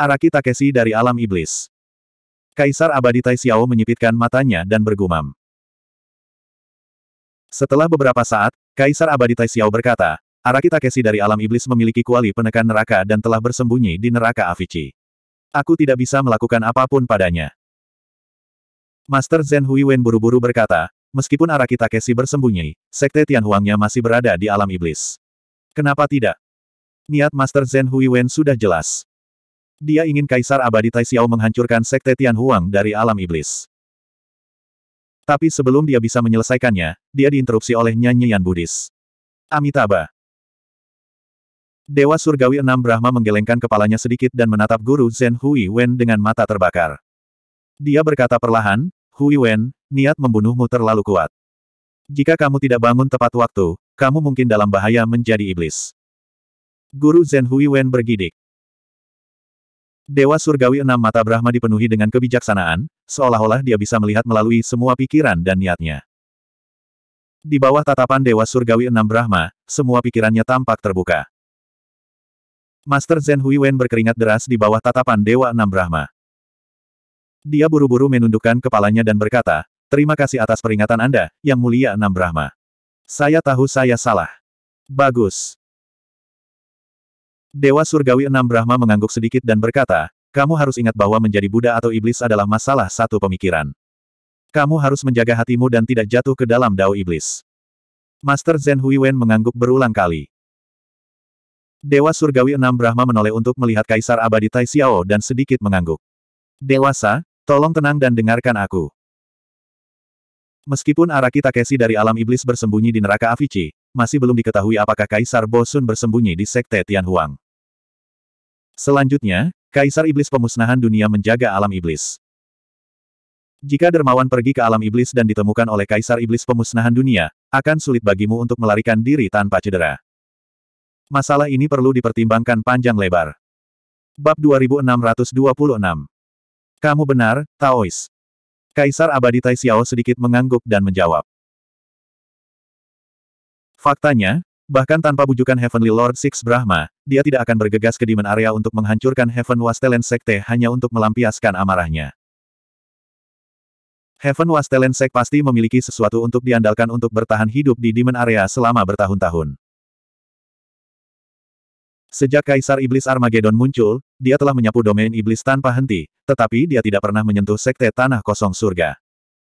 A: Araki Takeshi dari alam iblis. Kaisar abadi Tai Xiao menyipitkan matanya dan bergumam. Setelah beberapa saat, Kaisar abadi Tai Xiao berkata, Araki Takeshi dari alam iblis memiliki kuali penekan neraka dan telah bersembunyi di neraka Avici. Aku tidak bisa melakukan apapun padanya. Master Zhen Hui Wen buru-buru berkata, meskipun Araki Takeshi bersembunyi, sekte Tianhuangnya masih berada di alam iblis. Kenapa tidak? Niat Master Zhen Hui Wen sudah jelas. Dia ingin Kaisar Abadi Taixiao menghancurkan sekte Tianhuang dari alam iblis. Tapi sebelum dia bisa menyelesaikannya, dia diinterupsi oleh nyanyian Buddhis. Amitabha. Dewa Surgawi Enam Brahma menggelengkan kepalanya sedikit dan menatap guru Zen Hui Wen dengan mata terbakar. Dia berkata perlahan, Hui Wen, niat membunuhmu terlalu kuat. Jika kamu tidak bangun tepat waktu, kamu mungkin dalam bahaya menjadi iblis. Guru Zen Hui Wen bergidik. Dewa Surgawi Enam Mata Brahma dipenuhi dengan kebijaksanaan, seolah-olah dia bisa melihat melalui semua pikiran dan niatnya. Di bawah tatapan Dewa Surgawi Enam Brahma, semua pikirannya tampak terbuka. Master Zen Hui Wen berkeringat deras di bawah tatapan Dewa Enam Brahma. Dia buru-buru menundukkan kepalanya dan berkata, Terima kasih atas peringatan Anda, Yang Mulia Enam Brahma. Saya tahu saya salah. Bagus. Dewa Surgawi Enam Brahma mengangguk sedikit dan berkata, Kamu harus ingat bahwa menjadi Buddha atau Iblis adalah masalah satu pemikiran. Kamu harus menjaga hatimu dan tidak jatuh ke dalam dao Iblis. Master Zen Hui Wen mengangguk berulang kali. Dewa Surgawi Enam Brahma menoleh untuk melihat Kaisar Abadi Tai Xiao dan sedikit mengangguk. Dewasa, Tolong tenang dan dengarkan aku. Meskipun Araki Takeshi dari alam iblis bersembunyi di neraka Avici, masih belum diketahui apakah Kaisar Bosun bersembunyi di Sekte Tianhuang. Selanjutnya, Kaisar Iblis Pemusnahan Dunia menjaga alam iblis. Jika dermawan pergi ke alam iblis dan ditemukan oleh Kaisar Iblis Pemusnahan Dunia, akan sulit bagimu untuk melarikan diri tanpa cedera. Masalah ini perlu dipertimbangkan panjang lebar. Bab 2626 kamu benar, Taois. Kaisar abadi Tai Xiao sedikit mengangguk dan menjawab. Faktanya, bahkan tanpa bujukan Heavenly Lord Six Brahma, dia tidak akan bergegas ke Demon Area untuk menghancurkan Heaven Wastelen Sekte hanya untuk melampiaskan amarahnya. Heaven Wastelen Sek pasti memiliki sesuatu untuk diandalkan untuk bertahan hidup di Demon Area selama bertahun-tahun. Sejak Kaisar Iblis Armageddon muncul, dia telah menyapu domain iblis tanpa henti, tetapi dia tidak pernah menyentuh sekte tanah kosong surga.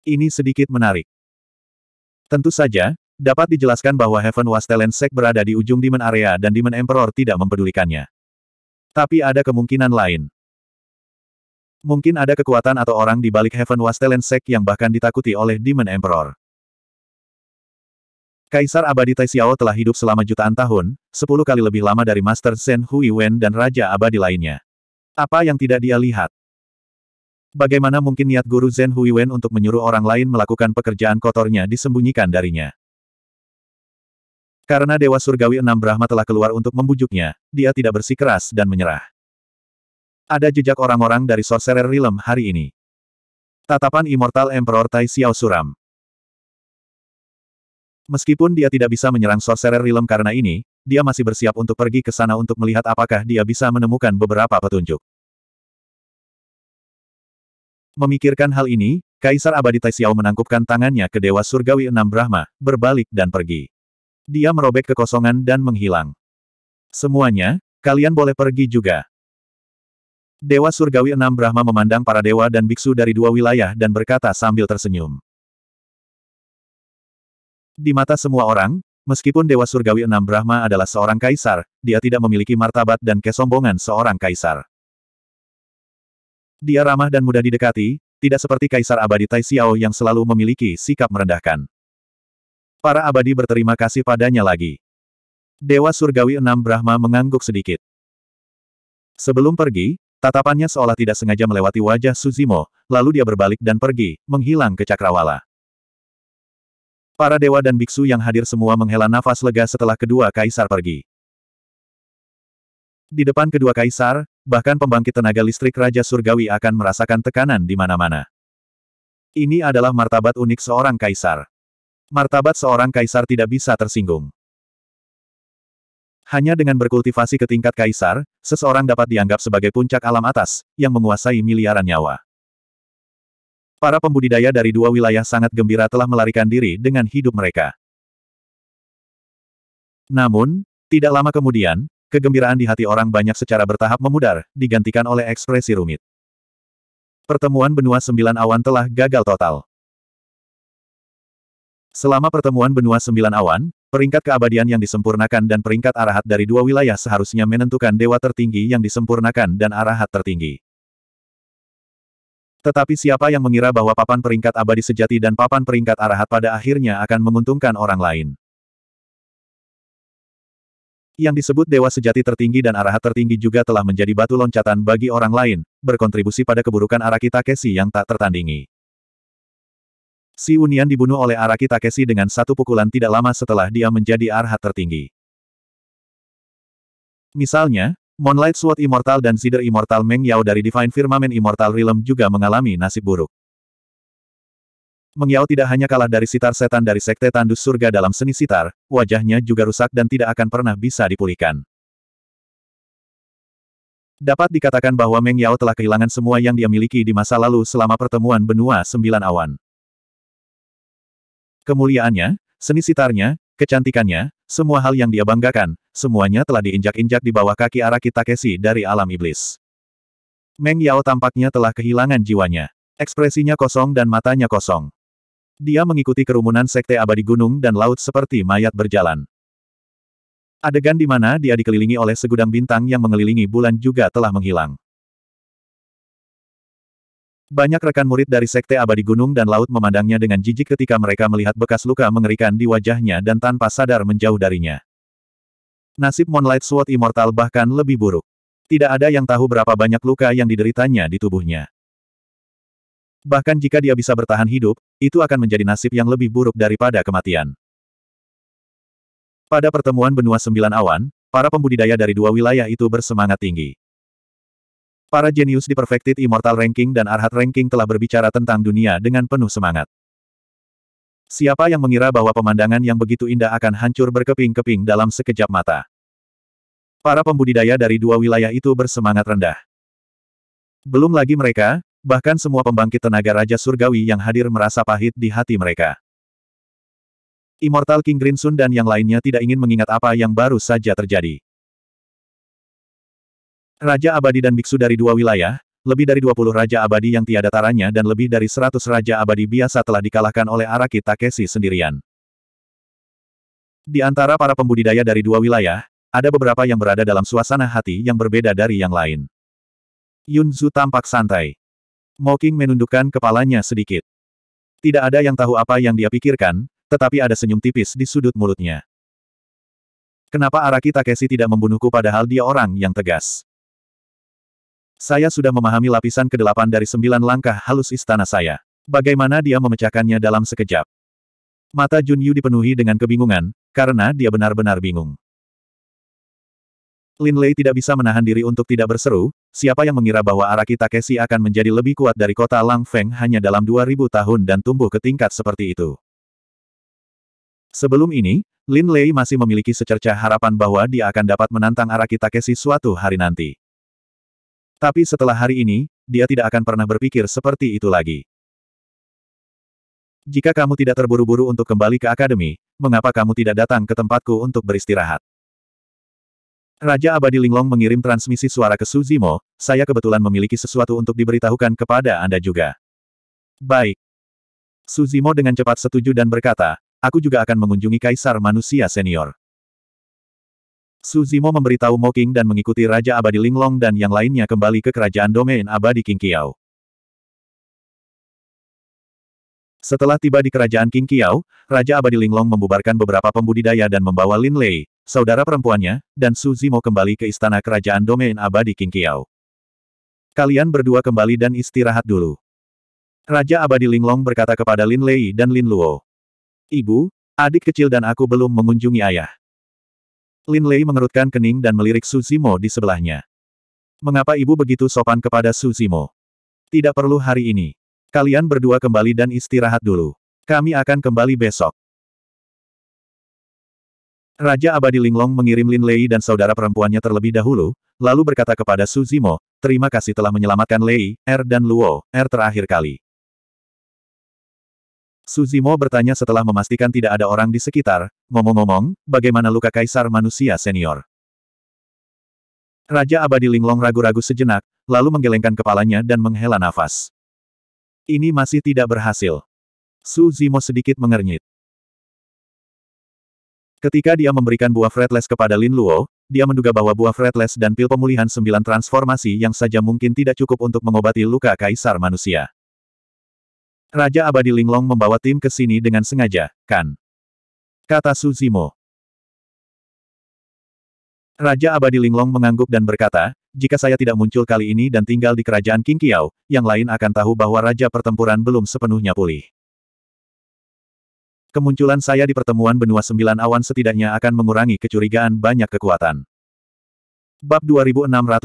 A: Ini sedikit menarik. Tentu saja, dapat dijelaskan bahwa Heaven Talent Sect berada di ujung Demon Area dan Demon Emperor tidak mempedulikannya. Tapi ada kemungkinan lain. Mungkin ada kekuatan atau orang di balik Heaven Talent Sect yang bahkan ditakuti oleh Demon Emperor. Kaisar Abadi Tai telah hidup selama jutaan tahun, sepuluh kali lebih lama dari Master Zhen Hui Wen dan Raja Abadi lainnya. Apa yang tidak dia lihat? Bagaimana mungkin niat guru Zhen Hui Wen untuk menyuruh orang lain melakukan pekerjaan kotornya disembunyikan darinya? Karena Dewa Surgawi Enam Brahma telah keluar untuk membujuknya, dia tidak bersikeras dan menyerah. Ada jejak orang-orang dari Sorcerer Realm hari ini. Tatapan Immortal Emperor Tai Xiao suram. Meskipun dia tidak bisa menyerang Sorcerer Realm karena ini, dia masih bersiap untuk pergi ke sana untuk melihat apakah dia bisa menemukan beberapa petunjuk. Memikirkan hal ini, Kaisar Abadi Taisiao menangkupkan tangannya ke Dewa Surgawi Enam Brahma, berbalik dan pergi. Dia merobek kekosongan dan menghilang. Semuanya, kalian boleh pergi juga. Dewa Surgawi Enam Brahma memandang para dewa dan biksu dari dua wilayah dan berkata sambil tersenyum. Di mata semua orang, meskipun Dewa Surgawi Enam Brahma adalah seorang kaisar, dia tidak memiliki martabat dan kesombongan seorang kaisar. Dia ramah dan mudah didekati, tidak seperti kaisar abadi Tai Xiao yang selalu memiliki sikap merendahkan. Para abadi berterima kasih padanya lagi. Dewa Surgawi Enam Brahma mengangguk sedikit. Sebelum pergi, tatapannya seolah tidak sengaja melewati wajah Suzimo, lalu dia berbalik dan pergi, menghilang ke cakrawala. Para dewa dan biksu yang hadir semua menghela nafas lega setelah kedua kaisar pergi. Di depan kedua kaisar, bahkan pembangkit tenaga listrik Raja Surgawi akan merasakan tekanan di mana-mana. Ini adalah martabat unik seorang kaisar. Martabat seorang kaisar tidak bisa tersinggung. Hanya dengan berkultivasi ke tingkat kaisar, seseorang dapat dianggap sebagai puncak alam atas, yang menguasai miliaran nyawa. Para pembudidaya dari dua wilayah sangat gembira telah melarikan diri dengan hidup mereka. Namun, tidak lama kemudian, kegembiraan di hati orang banyak secara bertahap memudar, digantikan oleh ekspresi rumit. Pertemuan benua sembilan awan telah gagal total. Selama pertemuan benua sembilan awan, peringkat keabadian yang disempurnakan dan peringkat arahat dari dua wilayah seharusnya menentukan dewa tertinggi yang disempurnakan dan arahat tertinggi. Tetapi siapa yang mengira bahwa papan peringkat abadi sejati dan papan peringkat arahat pada akhirnya akan menguntungkan orang lain. Yang disebut dewa sejati tertinggi dan arahat tertinggi juga telah menjadi batu loncatan bagi orang lain, berkontribusi pada keburukan Araki Takeshi yang tak tertandingi. Si Unian dibunuh oleh Araki Takeshi dengan satu pukulan tidak lama setelah dia menjadi arahat tertinggi. Misalnya, Moonlight Sword Immortal dan Cider Immortal Meng Yao dari Divine Firmament Immortal Realm juga mengalami nasib buruk. Meng Yao tidak hanya kalah dari sitar setan dari Sekte Tandus Surga dalam seni sitar, wajahnya juga rusak dan tidak akan pernah bisa dipulihkan. Dapat dikatakan bahwa Meng Yao telah kehilangan semua yang dia miliki di masa lalu selama pertemuan benua sembilan awan. Kemuliaannya, seni sitarnya, Kecantikannya, semua hal yang dia banggakan, semuanya telah diinjak-injak di bawah kaki Araki Takeshi dari alam iblis. Meng Yao tampaknya telah kehilangan jiwanya. Ekspresinya kosong dan matanya kosong. Dia mengikuti kerumunan sekte abadi gunung dan laut seperti mayat berjalan. Adegan di mana dia dikelilingi oleh segudang bintang yang mengelilingi bulan juga telah menghilang. Banyak rekan murid dari Sekte Abadi Gunung dan Laut memandangnya dengan jijik ketika mereka melihat bekas luka mengerikan di wajahnya dan tanpa sadar menjauh darinya. Nasib Moonlight Sword Immortal bahkan lebih buruk. Tidak ada yang tahu berapa banyak luka yang dideritanya di tubuhnya. Bahkan jika dia bisa bertahan hidup, itu akan menjadi nasib yang lebih buruk daripada kematian. Pada pertemuan benua sembilan awan, para pembudidaya dari dua wilayah itu bersemangat tinggi. Para jenius di Perfected Immortal Ranking dan Arhat Ranking telah berbicara tentang dunia dengan penuh semangat. Siapa yang mengira bahwa pemandangan yang begitu indah akan hancur berkeping-keping dalam sekejap mata? Para pembudidaya dari dua wilayah itu bersemangat rendah. Belum lagi mereka, bahkan semua pembangkit tenaga Raja Surgawi yang hadir merasa pahit di hati mereka. Immortal King Grinsun dan yang lainnya tidak ingin mengingat apa yang baru saja terjadi. Raja abadi dan biksu dari dua wilayah, lebih dari 20 raja abadi yang tiada taranya dan lebih dari 100 raja abadi biasa telah dikalahkan oleh Araki Takeshi sendirian. Di antara para pembudidaya dari dua wilayah, ada beberapa yang berada dalam suasana hati yang berbeda dari yang lain. Yunzu tampak santai. Moking menundukkan kepalanya sedikit. Tidak ada yang tahu apa yang dia pikirkan, tetapi ada senyum tipis di sudut mulutnya. Kenapa Araki Takeshi tidak membunuhku padahal dia orang yang tegas? Saya sudah memahami lapisan ke-8 dari sembilan langkah halus istana saya. Bagaimana dia memecahkannya dalam sekejap? Mata Jun Yu dipenuhi dengan kebingungan, karena dia benar-benar bingung. Lin Lei tidak bisa menahan diri untuk tidak berseru, siapa yang mengira bahwa Araki Takeshi akan menjadi lebih kuat dari kota Lang Feng hanya dalam 2000 tahun dan tumbuh ke tingkat seperti itu. Sebelum ini, Lin Lei masih memiliki secercah harapan bahwa dia akan dapat menantang Araki Takeshi suatu hari nanti. Tapi setelah hari ini, dia tidak akan pernah berpikir seperti itu lagi. Jika kamu tidak terburu-buru untuk kembali ke akademi, mengapa kamu tidak datang ke tempatku untuk beristirahat? Raja Abadi Linglong mengirim transmisi suara ke Suzimo, saya kebetulan memiliki sesuatu untuk diberitahukan kepada Anda juga. Baik. Suzimo dengan cepat setuju dan berkata, aku juga akan mengunjungi Kaisar Manusia Senior. Su Zimo memberitahu Moking dan mengikuti Raja Abadi Linglong dan yang lainnya kembali ke kerajaan domain abadi Qingqiao. Setelah tiba di kerajaan Qingqiao, Raja Abadi Linglong membubarkan beberapa pembudidaya dan membawa Lin Lei, saudara perempuannya, dan Su Zimo kembali ke istana kerajaan domain abadi Qingqiao. Kalian berdua kembali dan istirahat dulu. Raja Abadi Linglong berkata kepada Lin Lei dan Lin Luo. Ibu, adik kecil dan aku belum mengunjungi ayah. Lin Lei mengerutkan kening dan melirik Su Zimo di sebelahnya. Mengapa ibu begitu sopan kepada Su Zimo? Tidak perlu hari ini. Kalian berdua kembali dan istirahat dulu. Kami akan kembali besok. Raja Abadi Linglong mengirim Lin Lei dan saudara perempuannya terlebih dahulu, lalu berkata kepada Su Zimo, terima kasih telah menyelamatkan Lei, Er dan Luo, Er terakhir kali. Suzimo bertanya setelah memastikan tidak ada orang di sekitar, ngomong-ngomong, bagaimana luka kaisar manusia senior? Raja Abadi Linglong ragu-ragu sejenak, lalu menggelengkan kepalanya dan menghela nafas. Ini masih tidak berhasil. Su Zimo sedikit mengernyit. Ketika dia memberikan buah fretless kepada Lin Luo, dia menduga bahwa buah fretless dan pil pemulihan sembilan transformasi yang saja mungkin tidak cukup untuk mengobati luka kaisar manusia. Raja Abadi Linglong membawa tim ke sini dengan sengaja, kan? Kata Suzimo. Raja Abadi Linglong mengangguk dan berkata, jika saya tidak muncul kali ini dan tinggal di kerajaan King Kiao, yang lain akan tahu bahwa Raja Pertempuran belum sepenuhnya pulih. Kemunculan saya di pertemuan benua sembilan awan setidaknya akan mengurangi kecurigaan banyak kekuatan. Bab 2627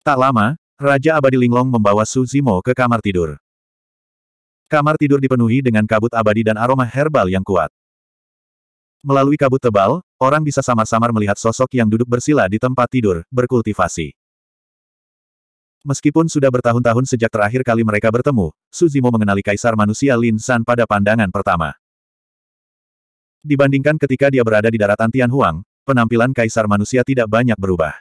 A: Tak lama, Raja Abadi Linglong membawa Su Zimo ke kamar tidur. Kamar tidur dipenuhi dengan kabut abadi dan aroma herbal yang kuat. Melalui kabut tebal, orang bisa samar-samar melihat sosok yang duduk bersila di tempat tidur, berkultivasi. Meskipun sudah bertahun-tahun sejak terakhir kali mereka bertemu, Suzimo mengenali kaisar manusia Lin San pada pandangan pertama. Dibandingkan ketika dia berada di daratan Tianhuang, penampilan kaisar manusia tidak banyak berubah.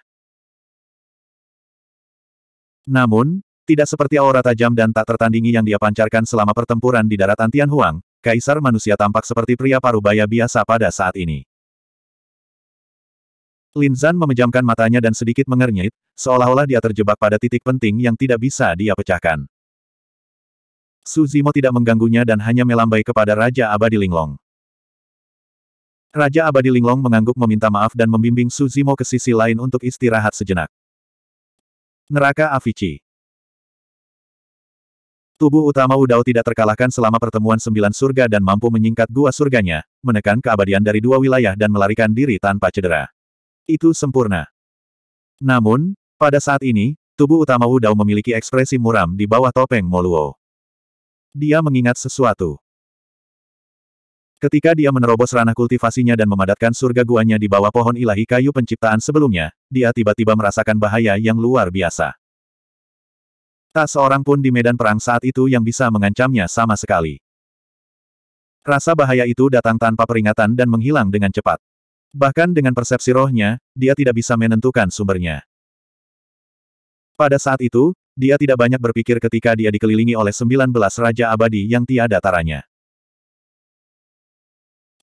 A: Namun, tidak seperti aura tajam dan tak tertandingi yang dia pancarkan selama pertempuran di daratan Tianhuang, kaisar manusia tampak seperti pria parubaya biasa pada saat ini. Lin Zan memejamkan matanya dan sedikit mengernyit, seolah-olah dia terjebak pada titik penting yang tidak bisa dia pecahkan. Su Zimo tidak mengganggunya dan hanya melambai kepada Raja Abadi Linglong. Raja Abadi Linglong mengangguk meminta maaf dan membimbing Su Zimo ke sisi lain untuk istirahat sejenak. Neraka Avicii Tubuh utama Udao tidak terkalahkan selama pertemuan sembilan surga dan mampu menyingkat gua surganya, menekan keabadian dari dua wilayah dan melarikan diri tanpa cedera. Itu sempurna. Namun, pada saat ini, tubuh utama Udao memiliki ekspresi muram di bawah topeng Moluo. Dia mengingat sesuatu. Ketika dia menerobos ranah kultivasinya dan memadatkan surga guanya di bawah pohon ilahi kayu penciptaan sebelumnya, dia tiba-tiba merasakan bahaya yang luar biasa. Tak seorang pun di medan perang saat itu yang bisa mengancamnya sama sekali. Rasa bahaya itu datang tanpa peringatan dan menghilang dengan cepat. Bahkan dengan persepsi rohnya, dia tidak bisa menentukan sumbernya. Pada saat itu, dia tidak banyak berpikir ketika dia dikelilingi oleh 19 raja abadi yang tiada taranya.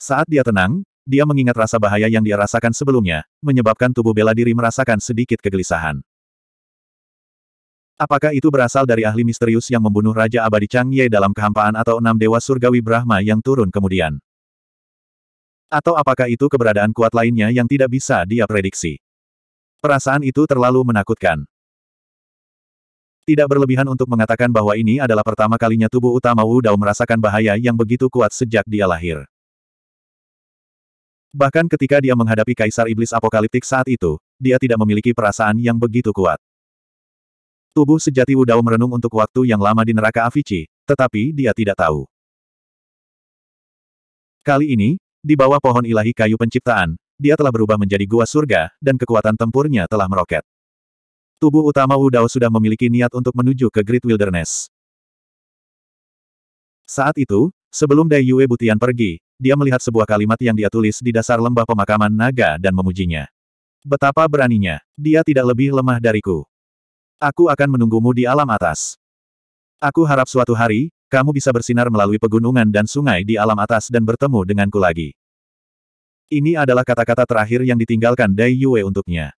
A: Saat dia tenang, dia mengingat rasa bahaya yang dia rasakan sebelumnya, menyebabkan tubuh bela diri merasakan sedikit kegelisahan. Apakah itu berasal dari ahli misterius yang membunuh Raja Abadi Chang Ye dalam kehampaan atau enam dewa surgawi Brahma yang turun kemudian? Atau apakah itu keberadaan kuat lainnya yang tidak bisa dia prediksi? Perasaan itu terlalu menakutkan. Tidak berlebihan untuk mengatakan bahwa ini adalah pertama kalinya tubuh utama Wu Dao merasakan bahaya yang begitu kuat sejak dia lahir. Bahkan ketika dia menghadapi Kaisar Iblis Apokaliptik saat itu, dia tidak memiliki perasaan yang begitu kuat. Tubuh sejati Wudao merenung untuk waktu yang lama di neraka Avicii, tetapi dia tidak tahu. Kali ini, di bawah pohon ilahi kayu penciptaan, dia telah berubah menjadi gua surga, dan kekuatan tempurnya telah meroket. Tubuh utama Wudao sudah memiliki niat untuk menuju ke Great Wilderness. Saat itu, sebelum Dai Yue Butian pergi, dia melihat sebuah kalimat yang dia tulis di dasar lembah pemakaman naga dan memujinya. Betapa beraninya, dia tidak lebih lemah dariku. Aku akan menunggumu di alam atas. Aku harap suatu hari, kamu bisa bersinar melalui pegunungan dan sungai di alam atas dan bertemu denganku lagi. Ini adalah kata-kata terakhir yang ditinggalkan Dai Yue untuknya.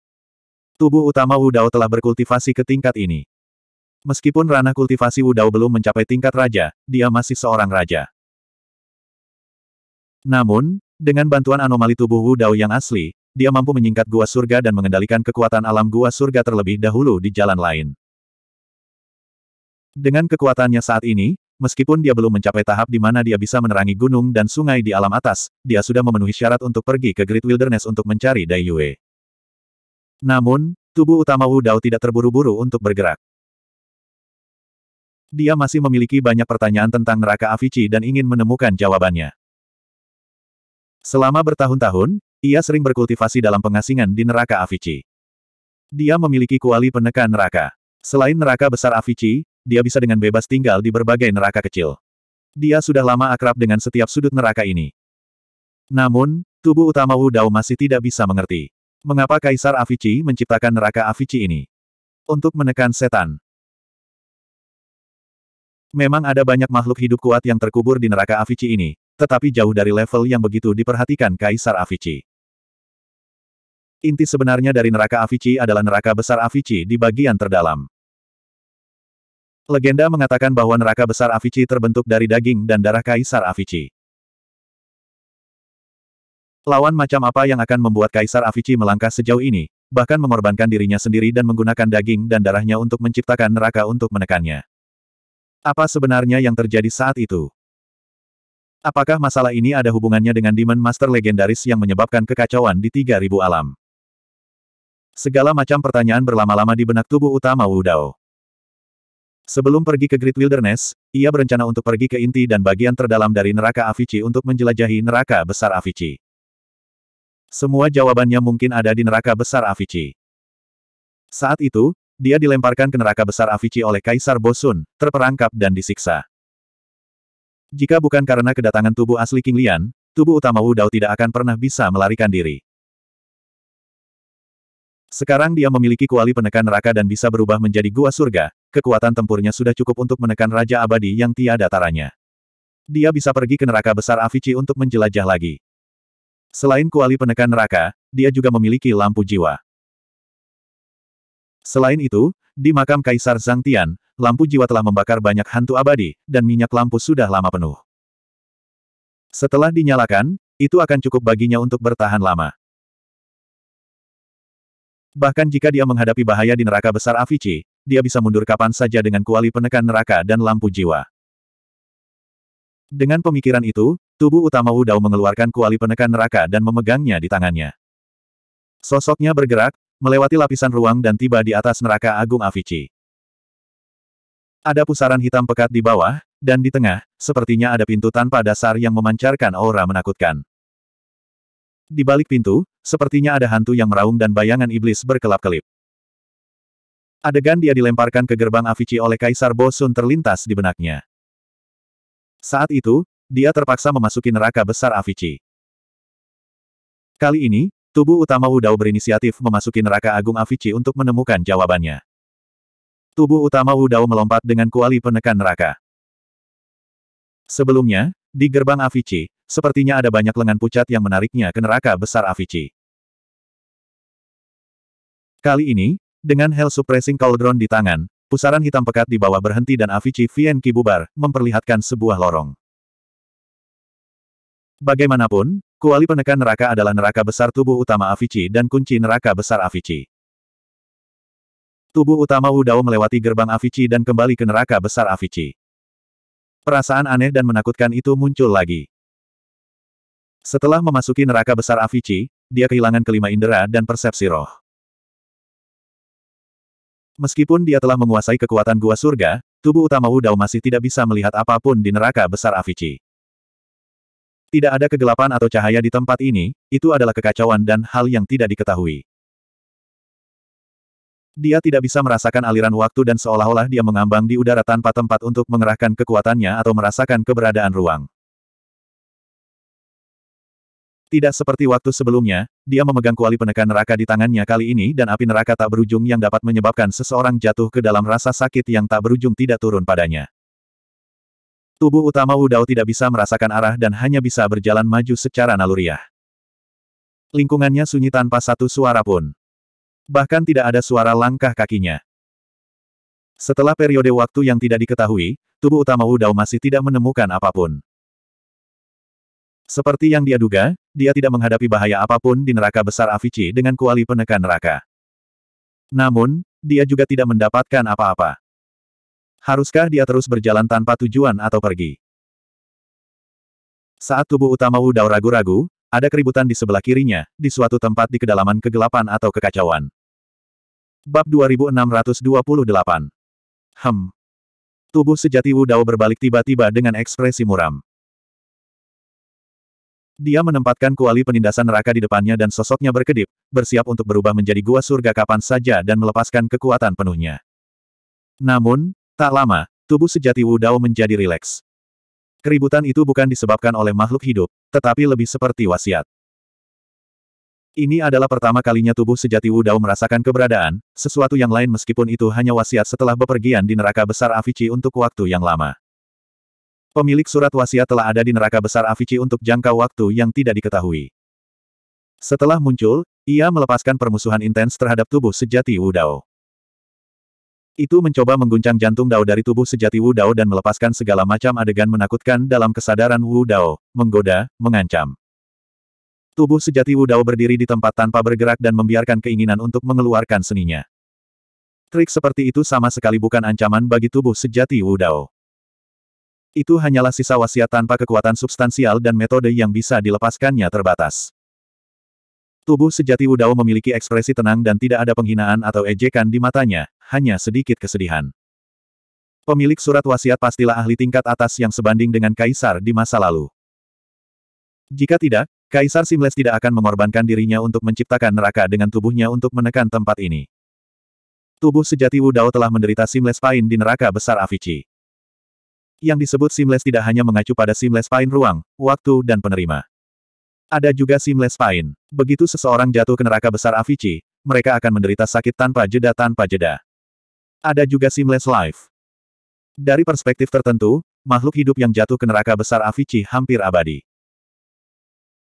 A: Tubuh utama Wu Dao telah berkultivasi ke tingkat ini. Meskipun ranah kultivasi Wu Dao belum mencapai tingkat raja, dia masih seorang raja. Namun, dengan bantuan anomali tubuh Wu Dao yang asli, dia mampu menyingkat gua surga dan mengendalikan kekuatan alam gua surga terlebih dahulu di jalan lain. Dengan kekuatannya saat ini, meskipun dia belum mencapai tahap di mana dia bisa menerangi gunung dan sungai di alam atas, dia sudah memenuhi syarat untuk pergi ke Great Wilderness untuk mencari Dai Yue. Namun, tubuh utama Wu Dao tidak terburu-buru untuk bergerak. Dia masih memiliki banyak pertanyaan tentang neraka Avici dan ingin menemukan jawabannya. Selama bertahun-tahun, ia sering berkultivasi dalam pengasingan di neraka Avici. Dia memiliki kuali penekan neraka. Selain neraka besar Avici, dia bisa dengan bebas tinggal di berbagai neraka kecil. Dia sudah lama akrab dengan setiap sudut neraka ini. Namun, tubuh utama Wu Dao masih tidak bisa mengerti. Mengapa Kaisar Avici menciptakan neraka Avici ini? Untuk menekan setan, Memang ada banyak makhluk hidup kuat yang terkubur di neraka Avici ini, tetapi jauh dari level yang begitu diperhatikan Kaisar Avicii. Inti sebenarnya dari neraka Avicii adalah neraka besar Avicii di bagian terdalam. Legenda mengatakan bahwa neraka besar Avicii terbentuk dari daging dan darah Kaisar Avicii. Lawan macam apa yang akan membuat Kaisar Avicii melangkah sejauh ini, bahkan mengorbankan dirinya sendiri dan menggunakan daging dan darahnya untuk menciptakan neraka untuk menekannya. Apa sebenarnya yang terjadi saat itu? Apakah masalah ini ada hubungannya dengan Demon Master legendaris yang menyebabkan kekacauan di 3000 alam? Segala macam pertanyaan berlama-lama di benak tubuh utama Wu Dao. Sebelum pergi ke Great Wilderness, ia berencana untuk pergi ke inti dan bagian terdalam dari neraka Avici untuk menjelajahi neraka besar Avici. Semua jawabannya mungkin ada di neraka besar Avici. Saat itu, dia dilemparkan ke neraka besar Avici oleh Kaisar Bosun, terperangkap dan disiksa. Jika bukan karena kedatangan tubuh asli King Lian, tubuh utama Wu Dao tidak akan pernah bisa melarikan diri. Sekarang dia memiliki kuali penekan neraka dan bisa berubah menjadi gua surga, kekuatan tempurnya sudah cukup untuk menekan Raja Abadi yang tiada taranya. Dia bisa pergi ke neraka besar Avici untuk menjelajah lagi. Selain kuali penekan neraka, dia juga memiliki lampu jiwa. Selain itu, di makam Kaisar Zhang Tian, lampu jiwa telah membakar banyak hantu abadi, dan minyak lampu sudah lama penuh. Setelah dinyalakan, itu akan cukup baginya untuk bertahan lama. Bahkan jika dia menghadapi bahaya di neraka besar Avici, dia bisa mundur kapan saja dengan kuali penekan neraka dan lampu jiwa. Dengan pemikiran itu, tubuh utama Wu Dao mengeluarkan kuali penekan neraka dan memegangnya di tangannya. Sosoknya bergerak, melewati lapisan ruang dan tiba di atas neraka agung Avici. Ada pusaran hitam pekat di bawah, dan di tengah, sepertinya ada pintu tanpa dasar yang memancarkan aura menakutkan. Di balik pintu, sepertinya ada hantu yang meraung dan bayangan iblis berkelap-kelip. Adegan dia dilemparkan ke gerbang Avici oleh Kaisar Bosun terlintas di benaknya. Saat itu, dia terpaksa memasuki neraka besar Avici. Kali ini, Tubuh utama Dao berinisiatif memasuki neraka agung Avici untuk menemukan jawabannya. Tubuh utama Dao melompat dengan kuali penekan neraka. Sebelumnya, di gerbang Avici, sepertinya ada banyak lengan pucat yang menariknya ke neraka besar Avici. Kali ini, dengan Hell Suppressing Cauldron di tangan, pusaran hitam pekat di bawah berhenti dan Avici Vien bubar, memperlihatkan sebuah lorong. Bagaimanapun, kuali penekan neraka adalah neraka besar tubuh utama Avici dan kunci neraka besar Avici. Tubuh utama Wudao melewati gerbang Avici dan kembali ke neraka besar Avici. Perasaan aneh dan menakutkan itu muncul lagi. Setelah memasuki neraka besar Avici, dia kehilangan kelima indera dan persepsi roh. Meskipun dia telah menguasai kekuatan gua surga, tubuh utama Wudao masih tidak bisa melihat apapun di neraka besar Avici. Tidak ada kegelapan atau cahaya di tempat ini, itu adalah kekacauan dan hal yang tidak diketahui. Dia tidak bisa merasakan aliran waktu dan seolah-olah dia mengambang di udara tanpa tempat untuk mengerahkan kekuatannya atau merasakan keberadaan ruang. Tidak seperti waktu sebelumnya, dia memegang kuali penekan neraka di tangannya kali ini dan api neraka tak berujung yang dapat menyebabkan seseorang jatuh ke dalam rasa sakit yang tak berujung tidak turun padanya. Tubuh utama Wu Dao tidak bisa merasakan arah dan hanya bisa berjalan maju secara naluriah. Lingkungannya sunyi tanpa satu suara pun. Bahkan tidak ada suara langkah kakinya. Setelah periode waktu yang tidak diketahui, tubuh utama Wu Dao masih tidak menemukan apapun. Seperti yang dia duga, dia tidak menghadapi bahaya apapun di neraka besar Avici dengan kuali penekan neraka. Namun, dia juga tidak mendapatkan apa-apa. Haruskah dia terus berjalan tanpa tujuan atau pergi? Saat tubuh utama Wudao ragu-ragu, ada keributan di sebelah kirinya, di suatu tempat di kedalaman kegelapan atau kekacauan. Bab 2628 Hem. Tubuh sejati Wudao berbalik tiba-tiba dengan ekspresi muram. Dia menempatkan kuali penindasan neraka di depannya dan sosoknya berkedip, bersiap untuk berubah menjadi gua surga kapan saja dan melepaskan kekuatan penuhnya. Namun, Tak lama, tubuh sejati Wu Dao menjadi rileks. Keributan itu bukan disebabkan oleh makhluk hidup, tetapi lebih seperti wasiat. Ini adalah pertama kalinya tubuh sejati Wu Dao merasakan keberadaan, sesuatu yang lain meskipun itu hanya wasiat setelah bepergian di neraka besar Avici untuk waktu yang lama. Pemilik surat wasiat telah ada di neraka besar Avici untuk jangka waktu yang tidak diketahui. Setelah muncul, ia melepaskan permusuhan intens terhadap tubuh sejati Wu Dao. Itu mencoba mengguncang jantung Dao dari tubuh sejati Wu Dao dan melepaskan segala macam adegan menakutkan dalam kesadaran Wu Dao, menggoda, mengancam. Tubuh sejati Wu Dao berdiri di tempat tanpa bergerak dan membiarkan keinginan untuk mengeluarkan seninya. Trik seperti itu sama sekali bukan ancaman bagi tubuh sejati Wu Dao. Itu hanyalah sisa wasiat tanpa kekuatan substansial dan metode yang bisa dilepaskannya terbatas. Tubuh sejati Wudao memiliki ekspresi tenang dan tidak ada penghinaan atau ejekan di matanya, hanya sedikit kesedihan. Pemilik surat wasiat pastilah ahli tingkat atas yang sebanding dengan Kaisar di masa lalu. Jika tidak, Kaisar Simles tidak akan mengorbankan dirinya untuk menciptakan neraka dengan tubuhnya untuk menekan tempat ini. Tubuh sejati Wudao telah menderita Simles Pain di neraka besar Avici. Yang disebut Simles tidak hanya mengacu pada Simles Pain ruang, waktu dan penerima. Ada juga Seamless Pain. Begitu seseorang jatuh ke neraka besar Avicii, mereka akan menderita sakit tanpa jeda tanpa jeda. Ada juga Seamless Life. Dari perspektif tertentu, makhluk hidup yang jatuh ke neraka besar Avicii hampir abadi.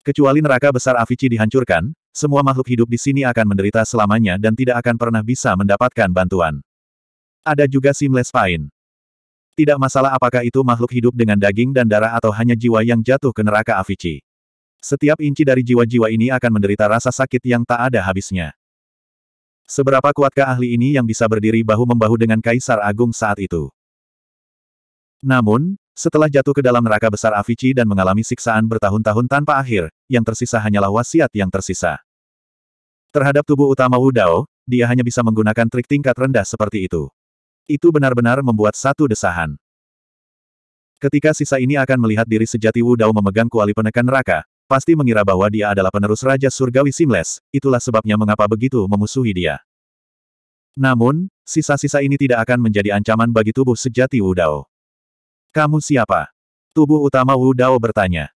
A: Kecuali neraka besar Avicii dihancurkan, semua makhluk hidup di sini akan menderita selamanya dan tidak akan pernah bisa mendapatkan bantuan. Ada juga Seamless Pain. Tidak masalah apakah itu makhluk hidup dengan daging dan darah atau hanya jiwa yang jatuh ke neraka Avicii. Setiap inci dari jiwa-jiwa ini akan menderita rasa sakit yang tak ada habisnya. Seberapa kuatkah ahli ini yang bisa berdiri bahu-membahu dengan Kaisar Agung saat itu? Namun, setelah jatuh ke dalam neraka besar Avici dan mengalami siksaan bertahun-tahun tanpa akhir, yang tersisa hanyalah wasiat yang tersisa. Terhadap tubuh utama Wudao, dia hanya bisa menggunakan trik tingkat rendah seperti itu. Itu benar-benar membuat satu desahan. Ketika sisa ini akan melihat diri sejati Wudao memegang kuali penekan neraka, pasti mengira bahwa dia adalah penerus Raja Surgawi Simles, itulah sebabnya mengapa begitu memusuhi dia. Namun, sisa-sisa ini tidak akan menjadi ancaman bagi tubuh sejati Wudao. Kamu siapa? Tubuh utama Wudao bertanya.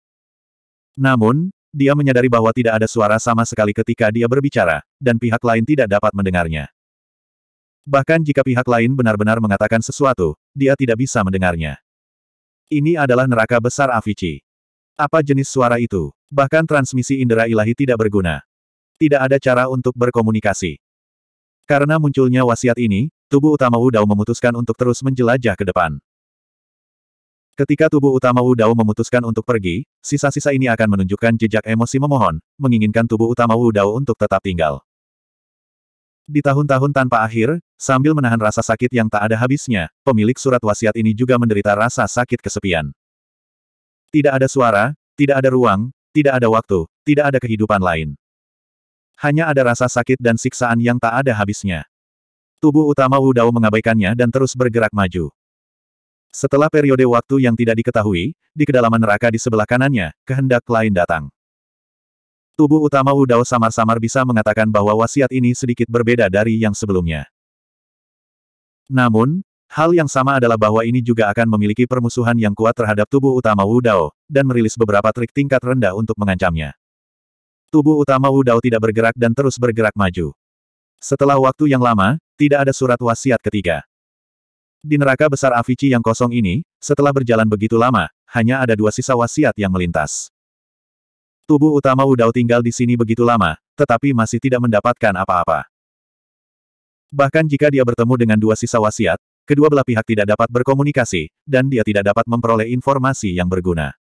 A: Namun, dia menyadari bahwa tidak ada suara sama sekali ketika dia berbicara, dan pihak lain tidak dapat mendengarnya. Bahkan jika pihak lain benar-benar mengatakan sesuatu, dia tidak bisa mendengarnya. Ini adalah neraka besar Avicii. Apa jenis suara itu? Bahkan transmisi indera ilahi tidak berguna. Tidak ada cara untuk berkomunikasi. Karena munculnya wasiat ini, tubuh utama dao memutuskan untuk terus menjelajah ke depan. Ketika tubuh utama dao memutuskan untuk pergi, sisa-sisa ini akan menunjukkan jejak emosi memohon, menginginkan tubuh utama dao untuk tetap tinggal. Di tahun-tahun tanpa akhir, sambil menahan rasa sakit yang tak ada habisnya, pemilik surat wasiat ini juga menderita rasa sakit kesepian. Tidak ada suara, tidak ada ruang, tidak ada waktu, tidak ada kehidupan lain. Hanya ada rasa sakit dan siksaan yang tak ada habisnya. Tubuh utama Wu Dao mengabaikannya dan terus bergerak maju. Setelah periode waktu yang tidak diketahui, di kedalaman neraka di sebelah kanannya, kehendak lain datang. Tubuh utama Wu Dao samar-samar bisa mengatakan bahwa wasiat ini sedikit berbeda dari yang sebelumnya. Namun, Hal yang sama adalah bahwa ini juga akan memiliki permusuhan yang kuat terhadap tubuh utama Wu Dao, dan merilis beberapa trik tingkat rendah untuk mengancamnya. Tubuh utama Wu Dao tidak bergerak dan terus bergerak maju. Setelah waktu yang lama, tidak ada surat wasiat ketiga. Di neraka besar Avici yang kosong ini, setelah berjalan begitu lama, hanya ada dua sisa wasiat yang melintas. Tubuh utama Wu Dao tinggal di sini begitu lama, tetapi masih tidak mendapatkan apa-apa. Bahkan jika dia bertemu dengan dua sisa wasiat, Kedua belah pihak tidak dapat berkomunikasi, dan dia tidak dapat memperoleh informasi yang berguna.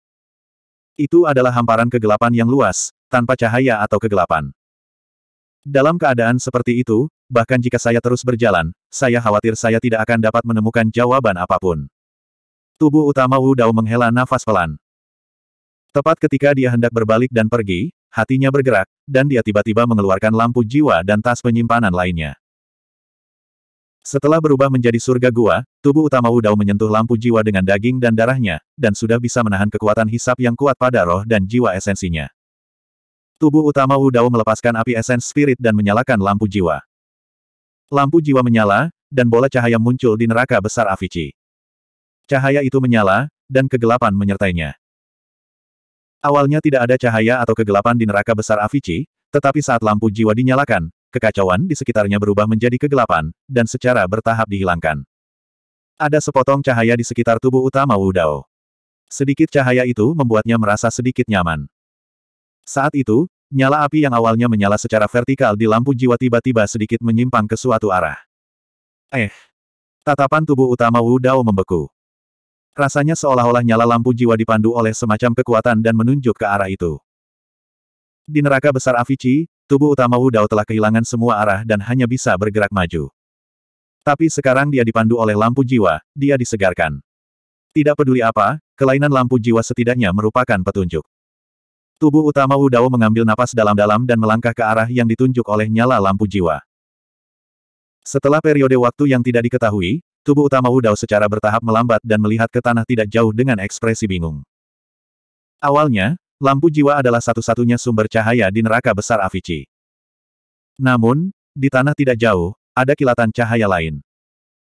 A: Itu adalah hamparan kegelapan yang luas, tanpa cahaya atau kegelapan. Dalam keadaan seperti itu, bahkan jika saya terus berjalan, saya khawatir saya tidak akan dapat menemukan jawaban apapun. Tubuh utama Wu Dao menghela nafas pelan. Tepat ketika dia hendak berbalik dan pergi, hatinya bergerak, dan dia tiba-tiba mengeluarkan lampu jiwa dan tas penyimpanan lainnya. Setelah berubah menjadi surga gua, tubuh utama Wudao menyentuh lampu jiwa dengan daging dan darahnya, dan sudah bisa menahan kekuatan hisap yang kuat pada roh dan jiwa esensinya. Tubuh utama Wudao melepaskan api esens spirit dan menyalakan lampu jiwa. Lampu jiwa menyala, dan bola cahaya muncul di neraka besar Avici. Cahaya itu menyala, dan kegelapan menyertainya. Awalnya tidak ada cahaya atau kegelapan di neraka besar Avici, tetapi saat lampu jiwa dinyalakan, kekacauan di sekitarnya berubah menjadi kegelapan, dan secara bertahap dihilangkan. Ada sepotong cahaya di sekitar tubuh utama Wu Dao. Sedikit cahaya itu membuatnya merasa sedikit nyaman. Saat itu, nyala api yang awalnya menyala secara vertikal di lampu jiwa tiba-tiba sedikit menyimpang ke suatu arah. Eh! Tatapan tubuh utama Wu Dao membeku. Rasanya seolah-olah nyala lampu jiwa dipandu oleh semacam kekuatan dan menunjuk ke arah itu. Di neraka besar Avicii, tubuh utama Wu Dao telah kehilangan semua arah dan hanya bisa bergerak maju. Tapi sekarang dia dipandu oleh lampu jiwa, dia disegarkan. Tidak peduli apa, kelainan lampu jiwa setidaknya merupakan petunjuk. Tubuh utama Wu Dao mengambil napas dalam-dalam dan melangkah ke arah yang ditunjuk oleh nyala lampu jiwa. Setelah periode waktu yang tidak diketahui, tubuh utama Wu Dao secara bertahap melambat dan melihat ke tanah tidak jauh dengan ekspresi bingung. Awalnya, lampu jiwa adalah satu-satunya sumber cahaya di neraka besar Avici. Namun, di tanah tidak jauh, ada kilatan cahaya lain.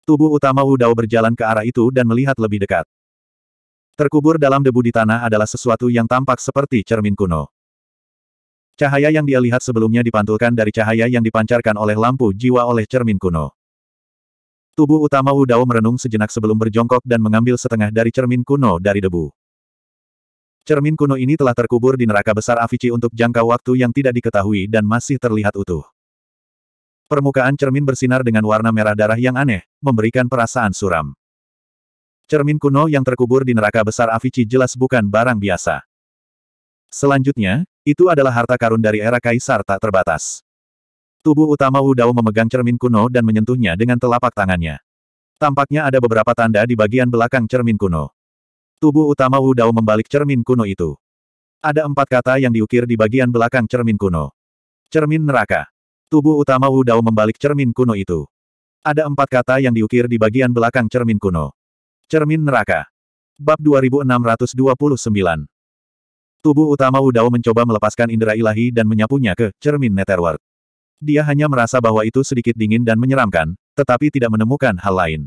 A: Tubuh utama Wudao berjalan ke arah itu dan melihat lebih dekat. Terkubur dalam debu di tanah adalah sesuatu yang tampak seperti cermin kuno. Cahaya yang dia lihat sebelumnya dipantulkan dari cahaya yang dipancarkan oleh lampu jiwa oleh cermin kuno. Tubuh utama Wudao merenung sejenak sebelum berjongkok dan mengambil setengah dari cermin kuno dari debu. Cermin kuno ini telah terkubur di neraka besar Avici untuk jangka waktu yang tidak diketahui dan masih terlihat utuh. Permukaan cermin bersinar dengan warna merah darah yang aneh, memberikan perasaan suram. Cermin kuno yang terkubur di neraka besar Avici jelas bukan barang biasa. Selanjutnya, itu adalah harta karun dari era kaisar tak terbatas. Tubuh utama Wu Dao memegang cermin kuno dan menyentuhnya dengan telapak tangannya. Tampaknya ada beberapa tanda di bagian belakang cermin kuno. Tubuh utama Wu Dao membalik cermin kuno itu. Ada empat kata yang diukir di bagian belakang cermin kuno. Cermin neraka. Tubuh utama Wu Dao membalik cermin kuno itu. Ada empat kata yang diukir di bagian belakang cermin kuno. Cermin neraka. Bab 2629. Tubuh utama Wu Dao mencoba melepaskan indera ilahi dan menyapunya ke cermin Netherworld. Dia hanya merasa bahwa itu sedikit dingin dan menyeramkan, tetapi tidak menemukan hal lain.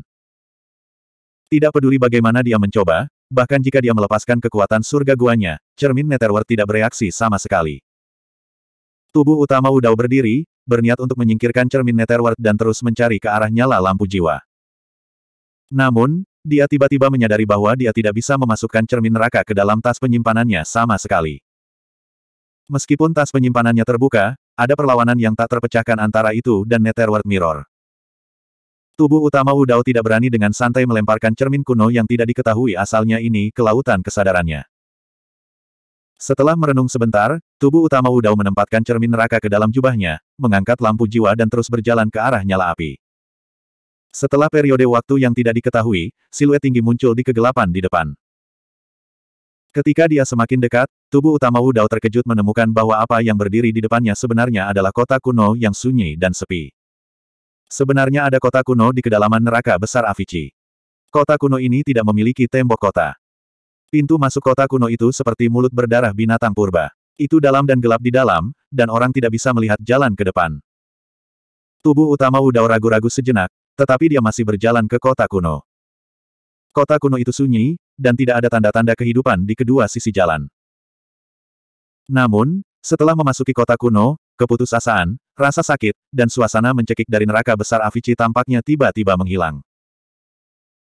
A: Tidak peduli bagaimana dia mencoba, bahkan jika dia melepaskan kekuatan surga guanya, cermin Netherworld tidak bereaksi sama sekali. Tubuh utama Udao berdiri, berniat untuk menyingkirkan cermin Netherworld dan terus mencari ke arah nyala lampu jiwa. Namun, dia tiba-tiba menyadari bahwa dia tidak bisa memasukkan cermin neraka ke dalam tas penyimpanannya sama sekali. Meskipun tas penyimpanannya terbuka, ada perlawanan yang tak terpecahkan antara itu dan Netherworld Mirror. Tubuh utama Wu Dao tidak berani dengan santai melemparkan cermin kuno yang tidak diketahui asalnya ini ke lautan kesadarannya. Setelah merenung sebentar, tubuh utama Wu Dao menempatkan cermin neraka ke dalam jubahnya, mengangkat lampu jiwa dan terus berjalan ke arah nyala api. Setelah periode waktu yang tidak diketahui, siluet tinggi muncul di kegelapan di depan. Ketika dia semakin dekat, tubuh utama Wu Dao terkejut menemukan bahwa apa yang berdiri di depannya sebenarnya adalah kota kuno yang sunyi dan sepi. Sebenarnya ada kota kuno di kedalaman neraka besar Avicii. Kota kuno ini tidak memiliki tembok kota. Pintu masuk kota kuno itu seperti mulut berdarah binatang purba. Itu dalam dan gelap di dalam, dan orang tidak bisa melihat jalan ke depan. Tubuh utama Udao ragu-ragu sejenak, tetapi dia masih berjalan ke kota kuno. Kota kuno itu sunyi, dan tidak ada tanda-tanda kehidupan di kedua sisi jalan. Namun, setelah memasuki kota kuno, keputusasaan, Rasa sakit, dan suasana mencekik dari neraka besar Avici tampaknya tiba-tiba menghilang.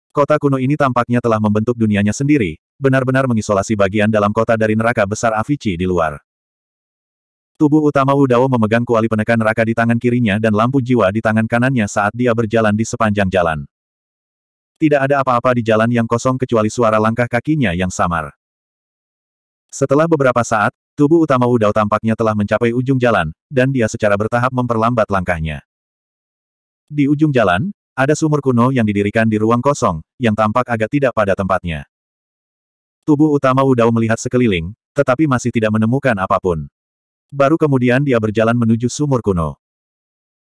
A: Kota kuno ini tampaknya telah membentuk dunianya sendiri, benar-benar mengisolasi bagian dalam kota dari neraka besar Avici di luar. Tubuh utama Wudao memegang kuali penekan neraka di tangan kirinya dan lampu jiwa di tangan kanannya saat dia berjalan di sepanjang jalan. Tidak ada apa-apa di jalan yang kosong kecuali suara langkah kakinya yang samar. Setelah beberapa saat, Tubuh utama Udao tampaknya telah mencapai ujung jalan, dan dia secara bertahap memperlambat langkahnya. Di ujung jalan, ada sumur kuno yang didirikan di ruang kosong, yang tampak agak tidak pada tempatnya. Tubuh utama Udao melihat sekeliling, tetapi masih tidak menemukan apapun. Baru kemudian dia berjalan menuju sumur kuno.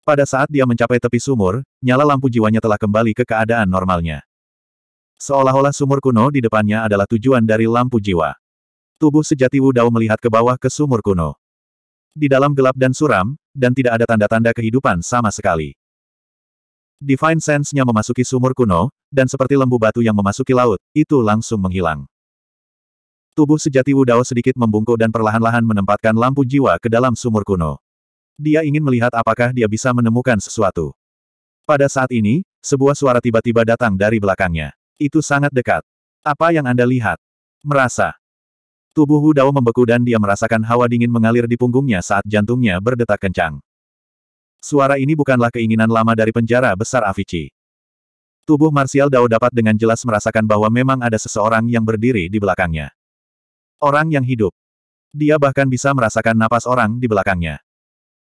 A: Pada saat dia mencapai tepi sumur, nyala lampu jiwanya telah kembali ke keadaan normalnya. Seolah-olah sumur kuno di depannya adalah tujuan dari lampu jiwa. Tubuh sejati Wu Dao melihat ke bawah ke sumur kuno. Di dalam gelap dan suram, dan tidak ada tanda-tanda kehidupan sama sekali. Divine Sense-nya memasuki sumur kuno, dan seperti lembu batu yang memasuki laut, itu langsung menghilang. Tubuh sejati Wu Dao sedikit membungkuk dan perlahan-lahan menempatkan lampu jiwa ke dalam sumur kuno. Dia ingin melihat apakah dia bisa menemukan sesuatu. Pada saat ini, sebuah suara tiba-tiba datang dari belakangnya. Itu sangat dekat. Apa yang Anda lihat? Merasa. Tubuh Wu Dao membeku dan dia merasakan hawa dingin mengalir di punggungnya saat jantungnya berdetak kencang. Suara ini bukanlah keinginan lama dari penjara besar Avicii. Tubuh Marsial Dao dapat dengan jelas merasakan bahwa memang ada seseorang yang berdiri di belakangnya. Orang yang hidup. Dia bahkan bisa merasakan napas orang di belakangnya.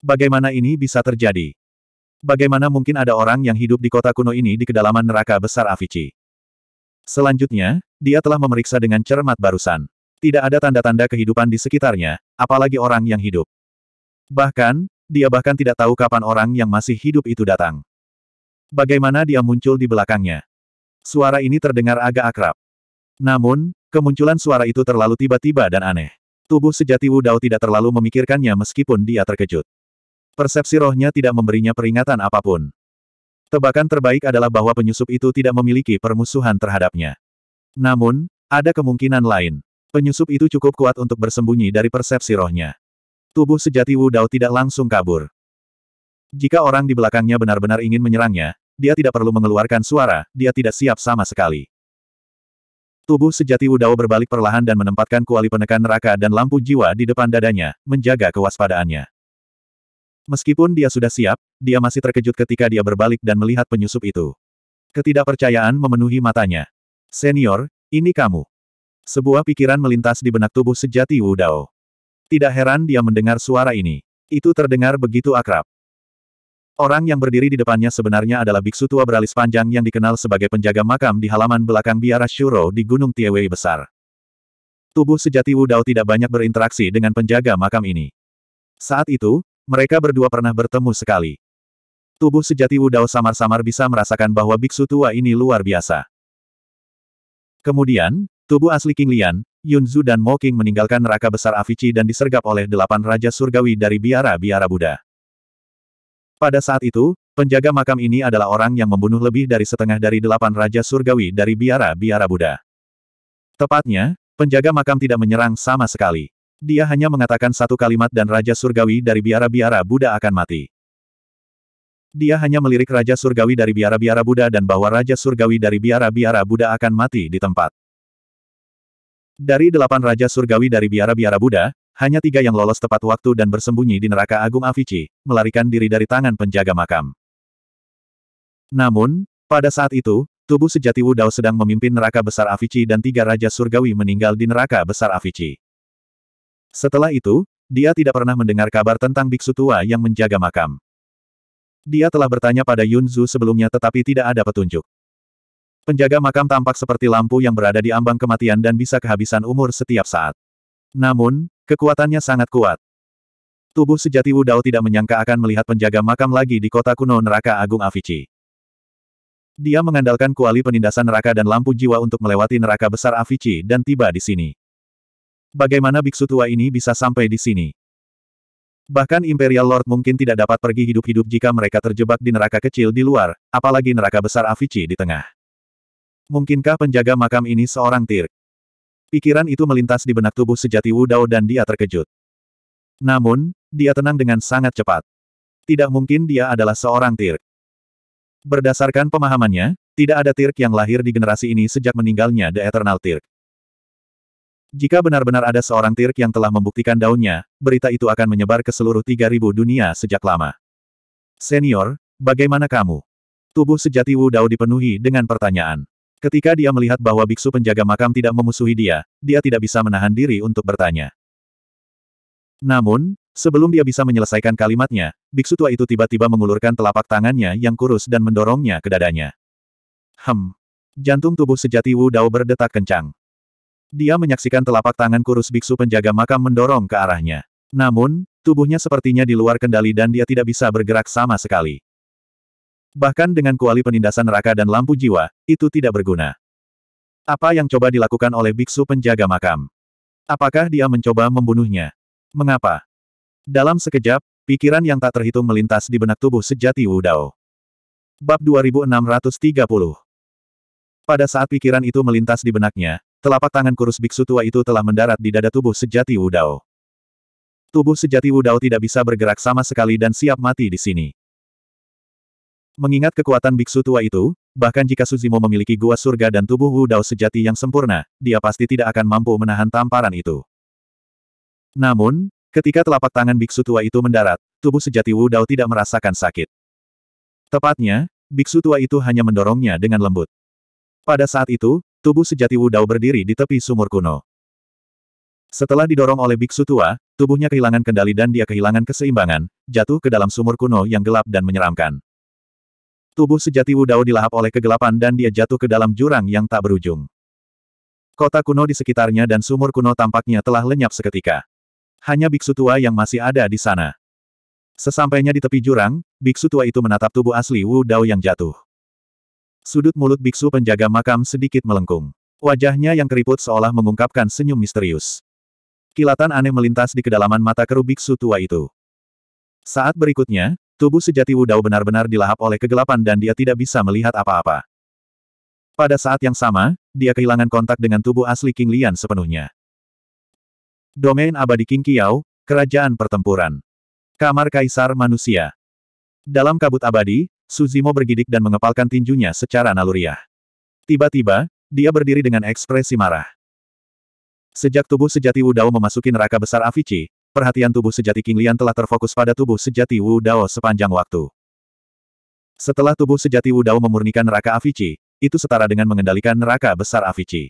A: Bagaimana ini bisa terjadi? Bagaimana mungkin ada orang yang hidup di kota kuno ini di kedalaman neraka besar Avicii? Selanjutnya, dia telah memeriksa dengan cermat barusan. Tidak ada tanda-tanda kehidupan di sekitarnya, apalagi orang yang hidup. Bahkan, dia bahkan tidak tahu kapan orang yang masih hidup itu datang. Bagaimana dia muncul di belakangnya. Suara ini terdengar agak akrab. Namun, kemunculan suara itu terlalu tiba-tiba dan aneh. Tubuh sejati Wu Dao tidak terlalu memikirkannya meskipun dia terkejut. Persepsi rohnya tidak memberinya peringatan apapun. Tebakan terbaik adalah bahwa penyusup itu tidak memiliki permusuhan terhadapnya. Namun, ada kemungkinan lain. Penyusup itu cukup kuat untuk bersembunyi dari persepsi rohnya. Tubuh sejati Wu Dao tidak langsung kabur. Jika orang di belakangnya benar-benar ingin menyerangnya, dia tidak perlu mengeluarkan suara, dia tidak siap sama sekali. Tubuh sejati Wu Dao berbalik perlahan dan menempatkan kuali penekan neraka dan lampu jiwa di depan dadanya, menjaga kewaspadaannya. Meskipun dia sudah siap, dia masih terkejut ketika dia berbalik dan melihat penyusup itu. Ketidakpercayaan memenuhi matanya. Senior, ini kamu. Sebuah pikiran melintas di benak tubuh sejati Wu Dao. Tidak heran dia mendengar suara ini. Itu terdengar begitu akrab. Orang yang berdiri di depannya sebenarnya adalah biksu tua beralis panjang yang dikenal sebagai penjaga makam di halaman belakang biara Shuro di Gunung Tiewei Besar. Tubuh sejati Wu Dao tidak banyak berinteraksi dengan penjaga makam ini. Saat itu, mereka berdua pernah bertemu sekali. Tubuh sejati Wu Dao samar-samar bisa merasakan bahwa biksu tua ini luar biasa. Kemudian, Tubuh asli King Lian, Yun Zhu dan Mo King meninggalkan neraka besar Avici dan disergap oleh delapan raja surgawi dari biara-biara Buddha. Pada saat itu, penjaga makam ini adalah orang yang membunuh lebih dari setengah dari delapan raja surgawi dari biara-biara Buddha. Tepatnya, penjaga makam tidak menyerang sama sekali. Dia hanya mengatakan satu kalimat dan raja surgawi dari biara-biara Buddha akan mati. Dia hanya melirik Raja Surgawi dari biara-biara Buddha dan bahwa Raja Surgawi dari biara-biara Buddha akan mati di tempat. Dari delapan raja surgawi dari biara-biara Buddha, hanya tiga yang lolos tepat waktu dan bersembunyi di neraka agung Avici, melarikan diri dari tangan penjaga makam. Namun, pada saat itu, tubuh sejati Wudao sedang memimpin neraka besar Avici dan tiga raja surgawi meninggal di neraka besar Avici. Setelah itu, dia tidak pernah mendengar kabar tentang biksu tua yang menjaga makam. Dia telah bertanya pada Yun sebelumnya tetapi tidak ada petunjuk. Penjaga makam tampak seperti lampu yang berada di ambang kematian dan bisa kehabisan umur setiap saat. Namun, kekuatannya sangat kuat. Tubuh sejati Wudao tidak menyangka akan melihat penjaga makam lagi di kota kuno neraka Agung Avici. Dia mengandalkan kuali penindasan neraka dan lampu jiwa untuk melewati neraka besar Avici dan tiba di sini. Bagaimana biksu tua ini bisa sampai di sini? Bahkan Imperial Lord mungkin tidak dapat pergi hidup-hidup jika mereka terjebak di neraka kecil di luar, apalagi neraka besar Avici di tengah. Mungkinkah penjaga makam ini seorang tir? Pikiran itu melintas di benak tubuh sejati Wu Dao dan dia terkejut. Namun, dia tenang dengan sangat cepat. Tidak mungkin dia adalah seorang tir. Berdasarkan pemahamannya, tidak ada Tirk yang lahir di generasi ini sejak meninggalnya The Eternal Tirk. Jika benar-benar ada seorang Tirk yang telah membuktikan daunnya, berita itu akan menyebar ke seluruh 3000 dunia sejak lama. Senior, bagaimana kamu? Tubuh sejati Wu Dao dipenuhi dengan pertanyaan. Ketika dia melihat bahwa biksu penjaga makam tidak memusuhi dia, dia tidak bisa menahan diri untuk bertanya. Namun, sebelum dia bisa menyelesaikan kalimatnya, biksu tua itu tiba-tiba mengulurkan telapak tangannya yang kurus dan mendorongnya ke dadanya. Hem. Jantung tubuh sejati Wu Dao berdetak kencang. Dia menyaksikan telapak tangan kurus biksu penjaga makam mendorong ke arahnya. Namun, tubuhnya sepertinya di luar kendali dan dia tidak bisa bergerak sama sekali. Bahkan dengan kuali penindasan neraka dan lampu jiwa, itu tidak berguna. Apa yang coba dilakukan oleh biksu penjaga makam? Apakah dia mencoba membunuhnya? Mengapa? Dalam sekejap, pikiran yang tak terhitung melintas di benak tubuh sejati Wu Dao. Bab 2630 Pada saat pikiran itu melintas di benaknya, telapak tangan kurus biksu tua itu telah mendarat di dada tubuh sejati Wu Dao. Tubuh sejati Wu Dao tidak bisa bergerak sama sekali dan siap mati di sini. Mengingat kekuatan biksu tua itu, bahkan jika Suzimo memiliki gua surga dan tubuh Wu Dao sejati yang sempurna, dia pasti tidak akan mampu menahan tamparan itu. Namun, ketika telapak tangan biksu tua itu mendarat, tubuh sejati Wu Dao tidak merasakan sakit. Tepatnya, biksu tua itu hanya mendorongnya dengan lembut. Pada saat itu, tubuh sejati Wu Dao berdiri di tepi sumur kuno. Setelah didorong oleh biksu tua, tubuhnya kehilangan kendali dan dia kehilangan keseimbangan, jatuh ke dalam sumur kuno yang gelap dan menyeramkan. Tubuh sejati Wu Dao dilahap oleh kegelapan dan dia jatuh ke dalam jurang yang tak berujung. Kota kuno di sekitarnya dan sumur kuno tampaknya telah lenyap seketika. Hanya biksu tua yang masih ada di sana. Sesampainya di tepi jurang, biksu tua itu menatap tubuh asli Wu Dao yang jatuh. Sudut mulut biksu penjaga makam sedikit melengkung. Wajahnya yang keriput seolah mengungkapkan senyum misterius. Kilatan aneh melintas di kedalaman mata keru biksu tua itu. Saat berikutnya, Tubuh sejati Wu Dao benar-benar dilahap oleh kegelapan dan dia tidak bisa melihat apa-apa. Pada saat yang sama, dia kehilangan kontak dengan tubuh asli King Lian sepenuhnya. Domain abadi King Kiao, Kerajaan Pertempuran. Kamar Kaisar Manusia. Dalam kabut abadi, Suzimo bergidik dan mengepalkan tinjunya secara naluriah. Tiba-tiba, dia berdiri dengan ekspresi marah. Sejak tubuh sejati Wudao memasuki neraka besar Avici, perhatian tubuh sejati King Lian telah terfokus pada tubuh sejati Wu Dao sepanjang waktu. Setelah tubuh sejati Wu Dao memurnikan neraka Avicii, itu setara dengan mengendalikan neraka besar Avicii.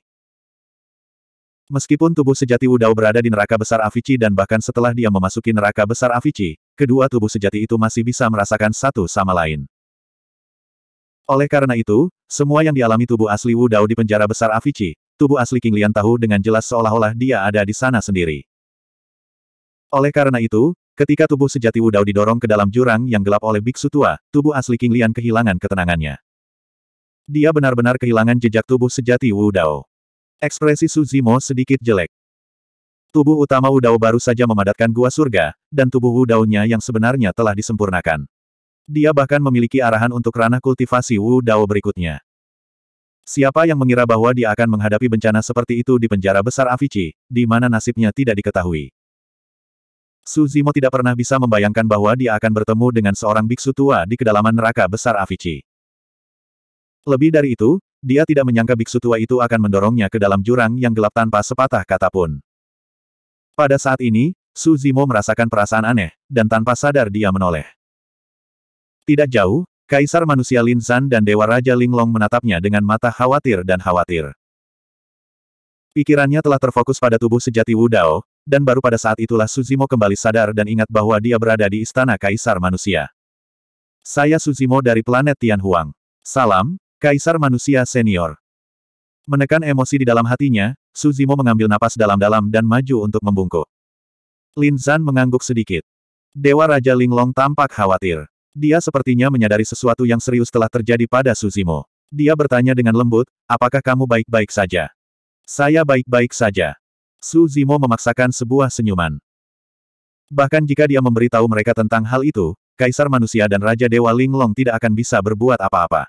A: Meskipun tubuh sejati Wu Dao berada di neraka besar Avicii dan bahkan setelah dia memasuki neraka besar Avicii, kedua tubuh sejati itu masih bisa merasakan satu sama lain. Oleh karena itu, semua yang dialami tubuh asli Wu Dao di penjara besar Avicii, tubuh asli King Lian tahu dengan jelas seolah-olah dia ada di sana sendiri. Oleh karena itu, ketika tubuh sejati Wudao didorong ke dalam jurang yang gelap oleh biksu tua, tubuh asli King Lian kehilangan ketenangannya. Dia benar-benar kehilangan jejak tubuh sejati Wudao. Ekspresi Suzimo sedikit jelek. Tubuh utama Wudao baru saja memadatkan gua surga, dan tubuh Wudao-nya yang sebenarnya telah disempurnakan. Dia bahkan memiliki arahan untuk ranah kultivasi Wu Dao berikutnya. Siapa yang mengira bahwa dia akan menghadapi bencana seperti itu di penjara besar Avici, di mana nasibnya tidak diketahui. Su Zimo tidak pernah bisa membayangkan bahwa dia akan bertemu dengan seorang biksu tua di kedalaman neraka besar Avicii. Lebih dari itu, dia tidak menyangka biksu tua itu akan mendorongnya ke dalam jurang yang gelap tanpa sepatah kata pun. Pada saat ini, Su Zimo merasakan perasaan aneh, dan tanpa sadar dia menoleh. Tidak jauh, Kaisar Manusia Lin San dan Dewa Raja Linglong menatapnya dengan mata khawatir dan khawatir. Pikirannya telah terfokus pada tubuh sejati Wu Dao, dan baru pada saat itulah Suzimo kembali sadar dan ingat bahwa dia berada di istana Kaisar Manusia. Saya Suzimo dari planet Tianhuang. Salam, Kaisar Manusia Senior. Menekan emosi di dalam hatinya, Suzimo mengambil napas dalam-dalam dan maju untuk membungkuk. Lin Zan mengangguk sedikit. Dewa Raja Linglong tampak khawatir. Dia sepertinya menyadari sesuatu yang serius telah terjadi pada Suzimo. Dia bertanya dengan lembut, apakah kamu baik-baik saja? Saya baik-baik saja. Su Zimo memaksakan sebuah senyuman. Bahkan jika dia memberitahu mereka tentang hal itu, Kaisar Manusia dan Raja Dewa Linglong tidak akan bisa berbuat apa-apa.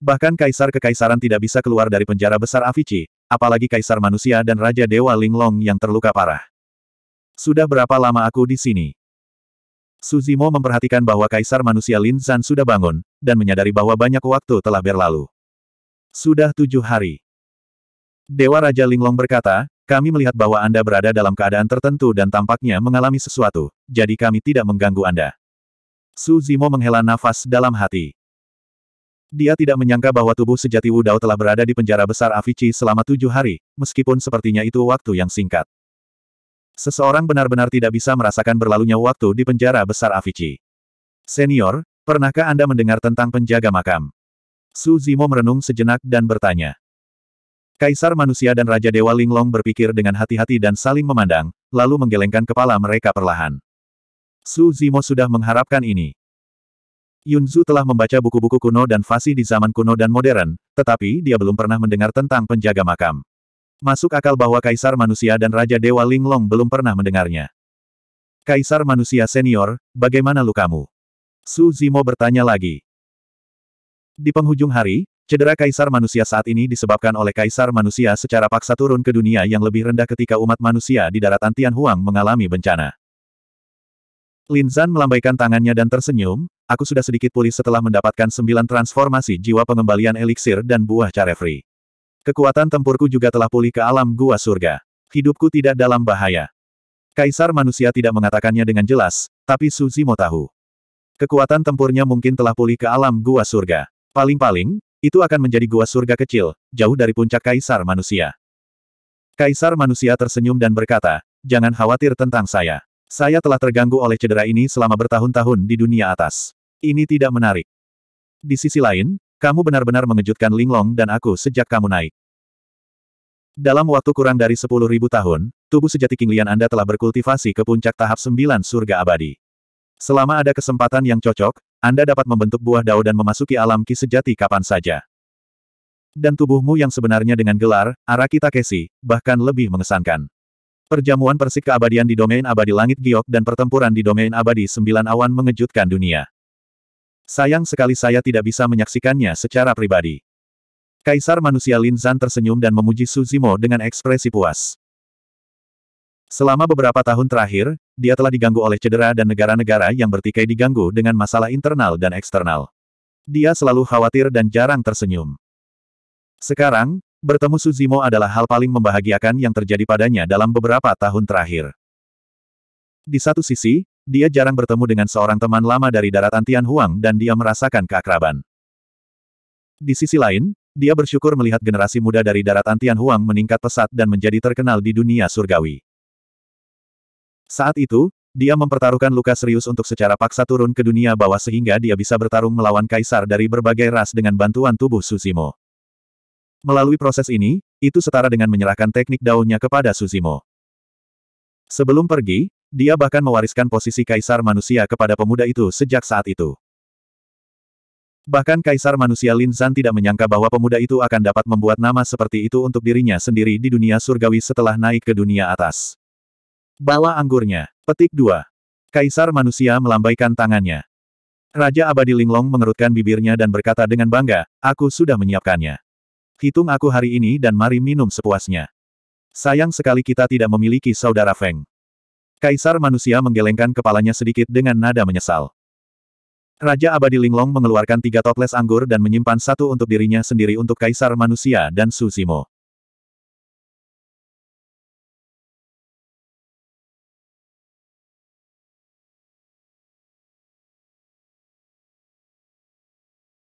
A: Bahkan Kaisar Kekaisaran tidak bisa keluar dari penjara besar Avicii, apalagi Kaisar Manusia dan Raja Dewa Linglong yang terluka parah. Sudah berapa lama aku di sini? Suzimo memperhatikan bahwa Kaisar Manusia Lin Zan sudah bangun, dan menyadari bahwa banyak waktu telah berlalu. Sudah tujuh hari. Dewa Raja Linglong berkata, kami melihat bahwa Anda berada dalam keadaan tertentu dan tampaknya mengalami sesuatu, jadi kami tidak mengganggu Anda. Su Zimo menghela nafas dalam hati. Dia tidak menyangka bahwa tubuh sejati Wudao telah berada di penjara besar Avici selama tujuh hari, meskipun sepertinya itu waktu yang singkat. Seseorang benar-benar tidak bisa merasakan berlalunya waktu di penjara besar Avici. Senior, pernahkah Anda mendengar tentang penjaga makam? Su Zimo merenung sejenak dan bertanya. Kaisar manusia dan Raja Dewa Linglong berpikir dengan hati-hati dan saling memandang, lalu menggelengkan kepala mereka perlahan. Su Zimo sudah mengharapkan ini. Yunzu telah membaca buku-buku kuno dan fasih di zaman kuno dan modern, tetapi dia belum pernah mendengar tentang penjaga makam. Masuk akal bahwa Kaisar manusia dan Raja Dewa Linglong belum pernah mendengarnya. Kaisar manusia senior, bagaimana lukamu? Su Zimo bertanya lagi. Di penghujung hari, Cedera kaisar manusia saat ini disebabkan oleh kaisar manusia secara paksa turun ke dunia yang lebih rendah ketika umat manusia di daratan Tianhuang mengalami bencana. Lin Zan melambaikan tangannya dan tersenyum, aku sudah sedikit pulih setelah mendapatkan sembilan transformasi jiwa pengembalian eliksir dan buah carefree. Kekuatan tempurku juga telah pulih ke alam gua surga. Hidupku tidak dalam bahaya. Kaisar manusia tidak mengatakannya dengan jelas, tapi Suzimo tahu. Kekuatan tempurnya mungkin telah pulih ke alam gua surga. Paling-paling, itu akan menjadi gua surga kecil, jauh dari puncak kaisar manusia. Kaisar manusia tersenyum dan berkata, jangan khawatir tentang saya. Saya telah terganggu oleh cedera ini selama bertahun-tahun di dunia atas. Ini tidak menarik. Di sisi lain, kamu benar-benar mengejutkan Linglong dan aku sejak kamu naik. Dalam waktu kurang dari 10.000 tahun, tubuh sejati Kinglian Anda telah berkultivasi ke puncak tahap 9 surga abadi. Selama ada kesempatan yang cocok, anda dapat membentuk buah dao dan memasuki alam ki sejati kapan saja. Dan tubuhmu yang sebenarnya dengan gelar, Araki Takeshi, bahkan lebih mengesankan. Perjamuan persik keabadian di domain abadi langit giok dan pertempuran di domain abadi sembilan awan mengejutkan dunia. Sayang sekali saya tidak bisa menyaksikannya secara pribadi. Kaisar manusia Lin Zan tersenyum dan memuji Suzimo dengan ekspresi puas. Selama beberapa tahun terakhir, dia telah diganggu oleh cedera dan negara-negara yang bertikai diganggu dengan masalah internal dan eksternal. Dia selalu khawatir dan jarang tersenyum. Sekarang, bertemu Suzimo adalah hal paling membahagiakan yang terjadi padanya dalam beberapa tahun terakhir. Di satu sisi, dia jarang bertemu dengan seorang teman lama dari daratan Tianhuang dan dia merasakan keakraban. Di sisi lain, dia bersyukur melihat generasi muda dari daratan Tianhuang meningkat pesat dan menjadi terkenal di dunia surgawi. Saat itu, dia mempertaruhkan luka serius untuk secara paksa turun ke dunia bawah sehingga dia bisa bertarung melawan kaisar dari berbagai ras dengan bantuan tubuh Susimo. Melalui proses ini, itu setara dengan menyerahkan teknik daunnya kepada Susimo. Sebelum pergi, dia bahkan mewariskan posisi kaisar manusia kepada pemuda itu sejak saat itu. Bahkan kaisar manusia Lin Zan tidak menyangka bahwa pemuda itu akan dapat membuat nama seperti itu untuk dirinya sendiri di dunia surgawi setelah naik ke dunia atas. Bala anggurnya. Petik 2. Kaisar manusia melambaikan tangannya. Raja Abadi Linglong mengerutkan bibirnya dan berkata dengan bangga, aku sudah menyiapkannya. Hitung aku hari ini dan mari minum sepuasnya. Sayang sekali kita tidak memiliki saudara Feng. Kaisar manusia menggelengkan kepalanya sedikit dengan nada menyesal. Raja Abadi Linglong mengeluarkan tiga toples anggur dan menyimpan satu untuk dirinya sendiri untuk Kaisar manusia dan Susimo.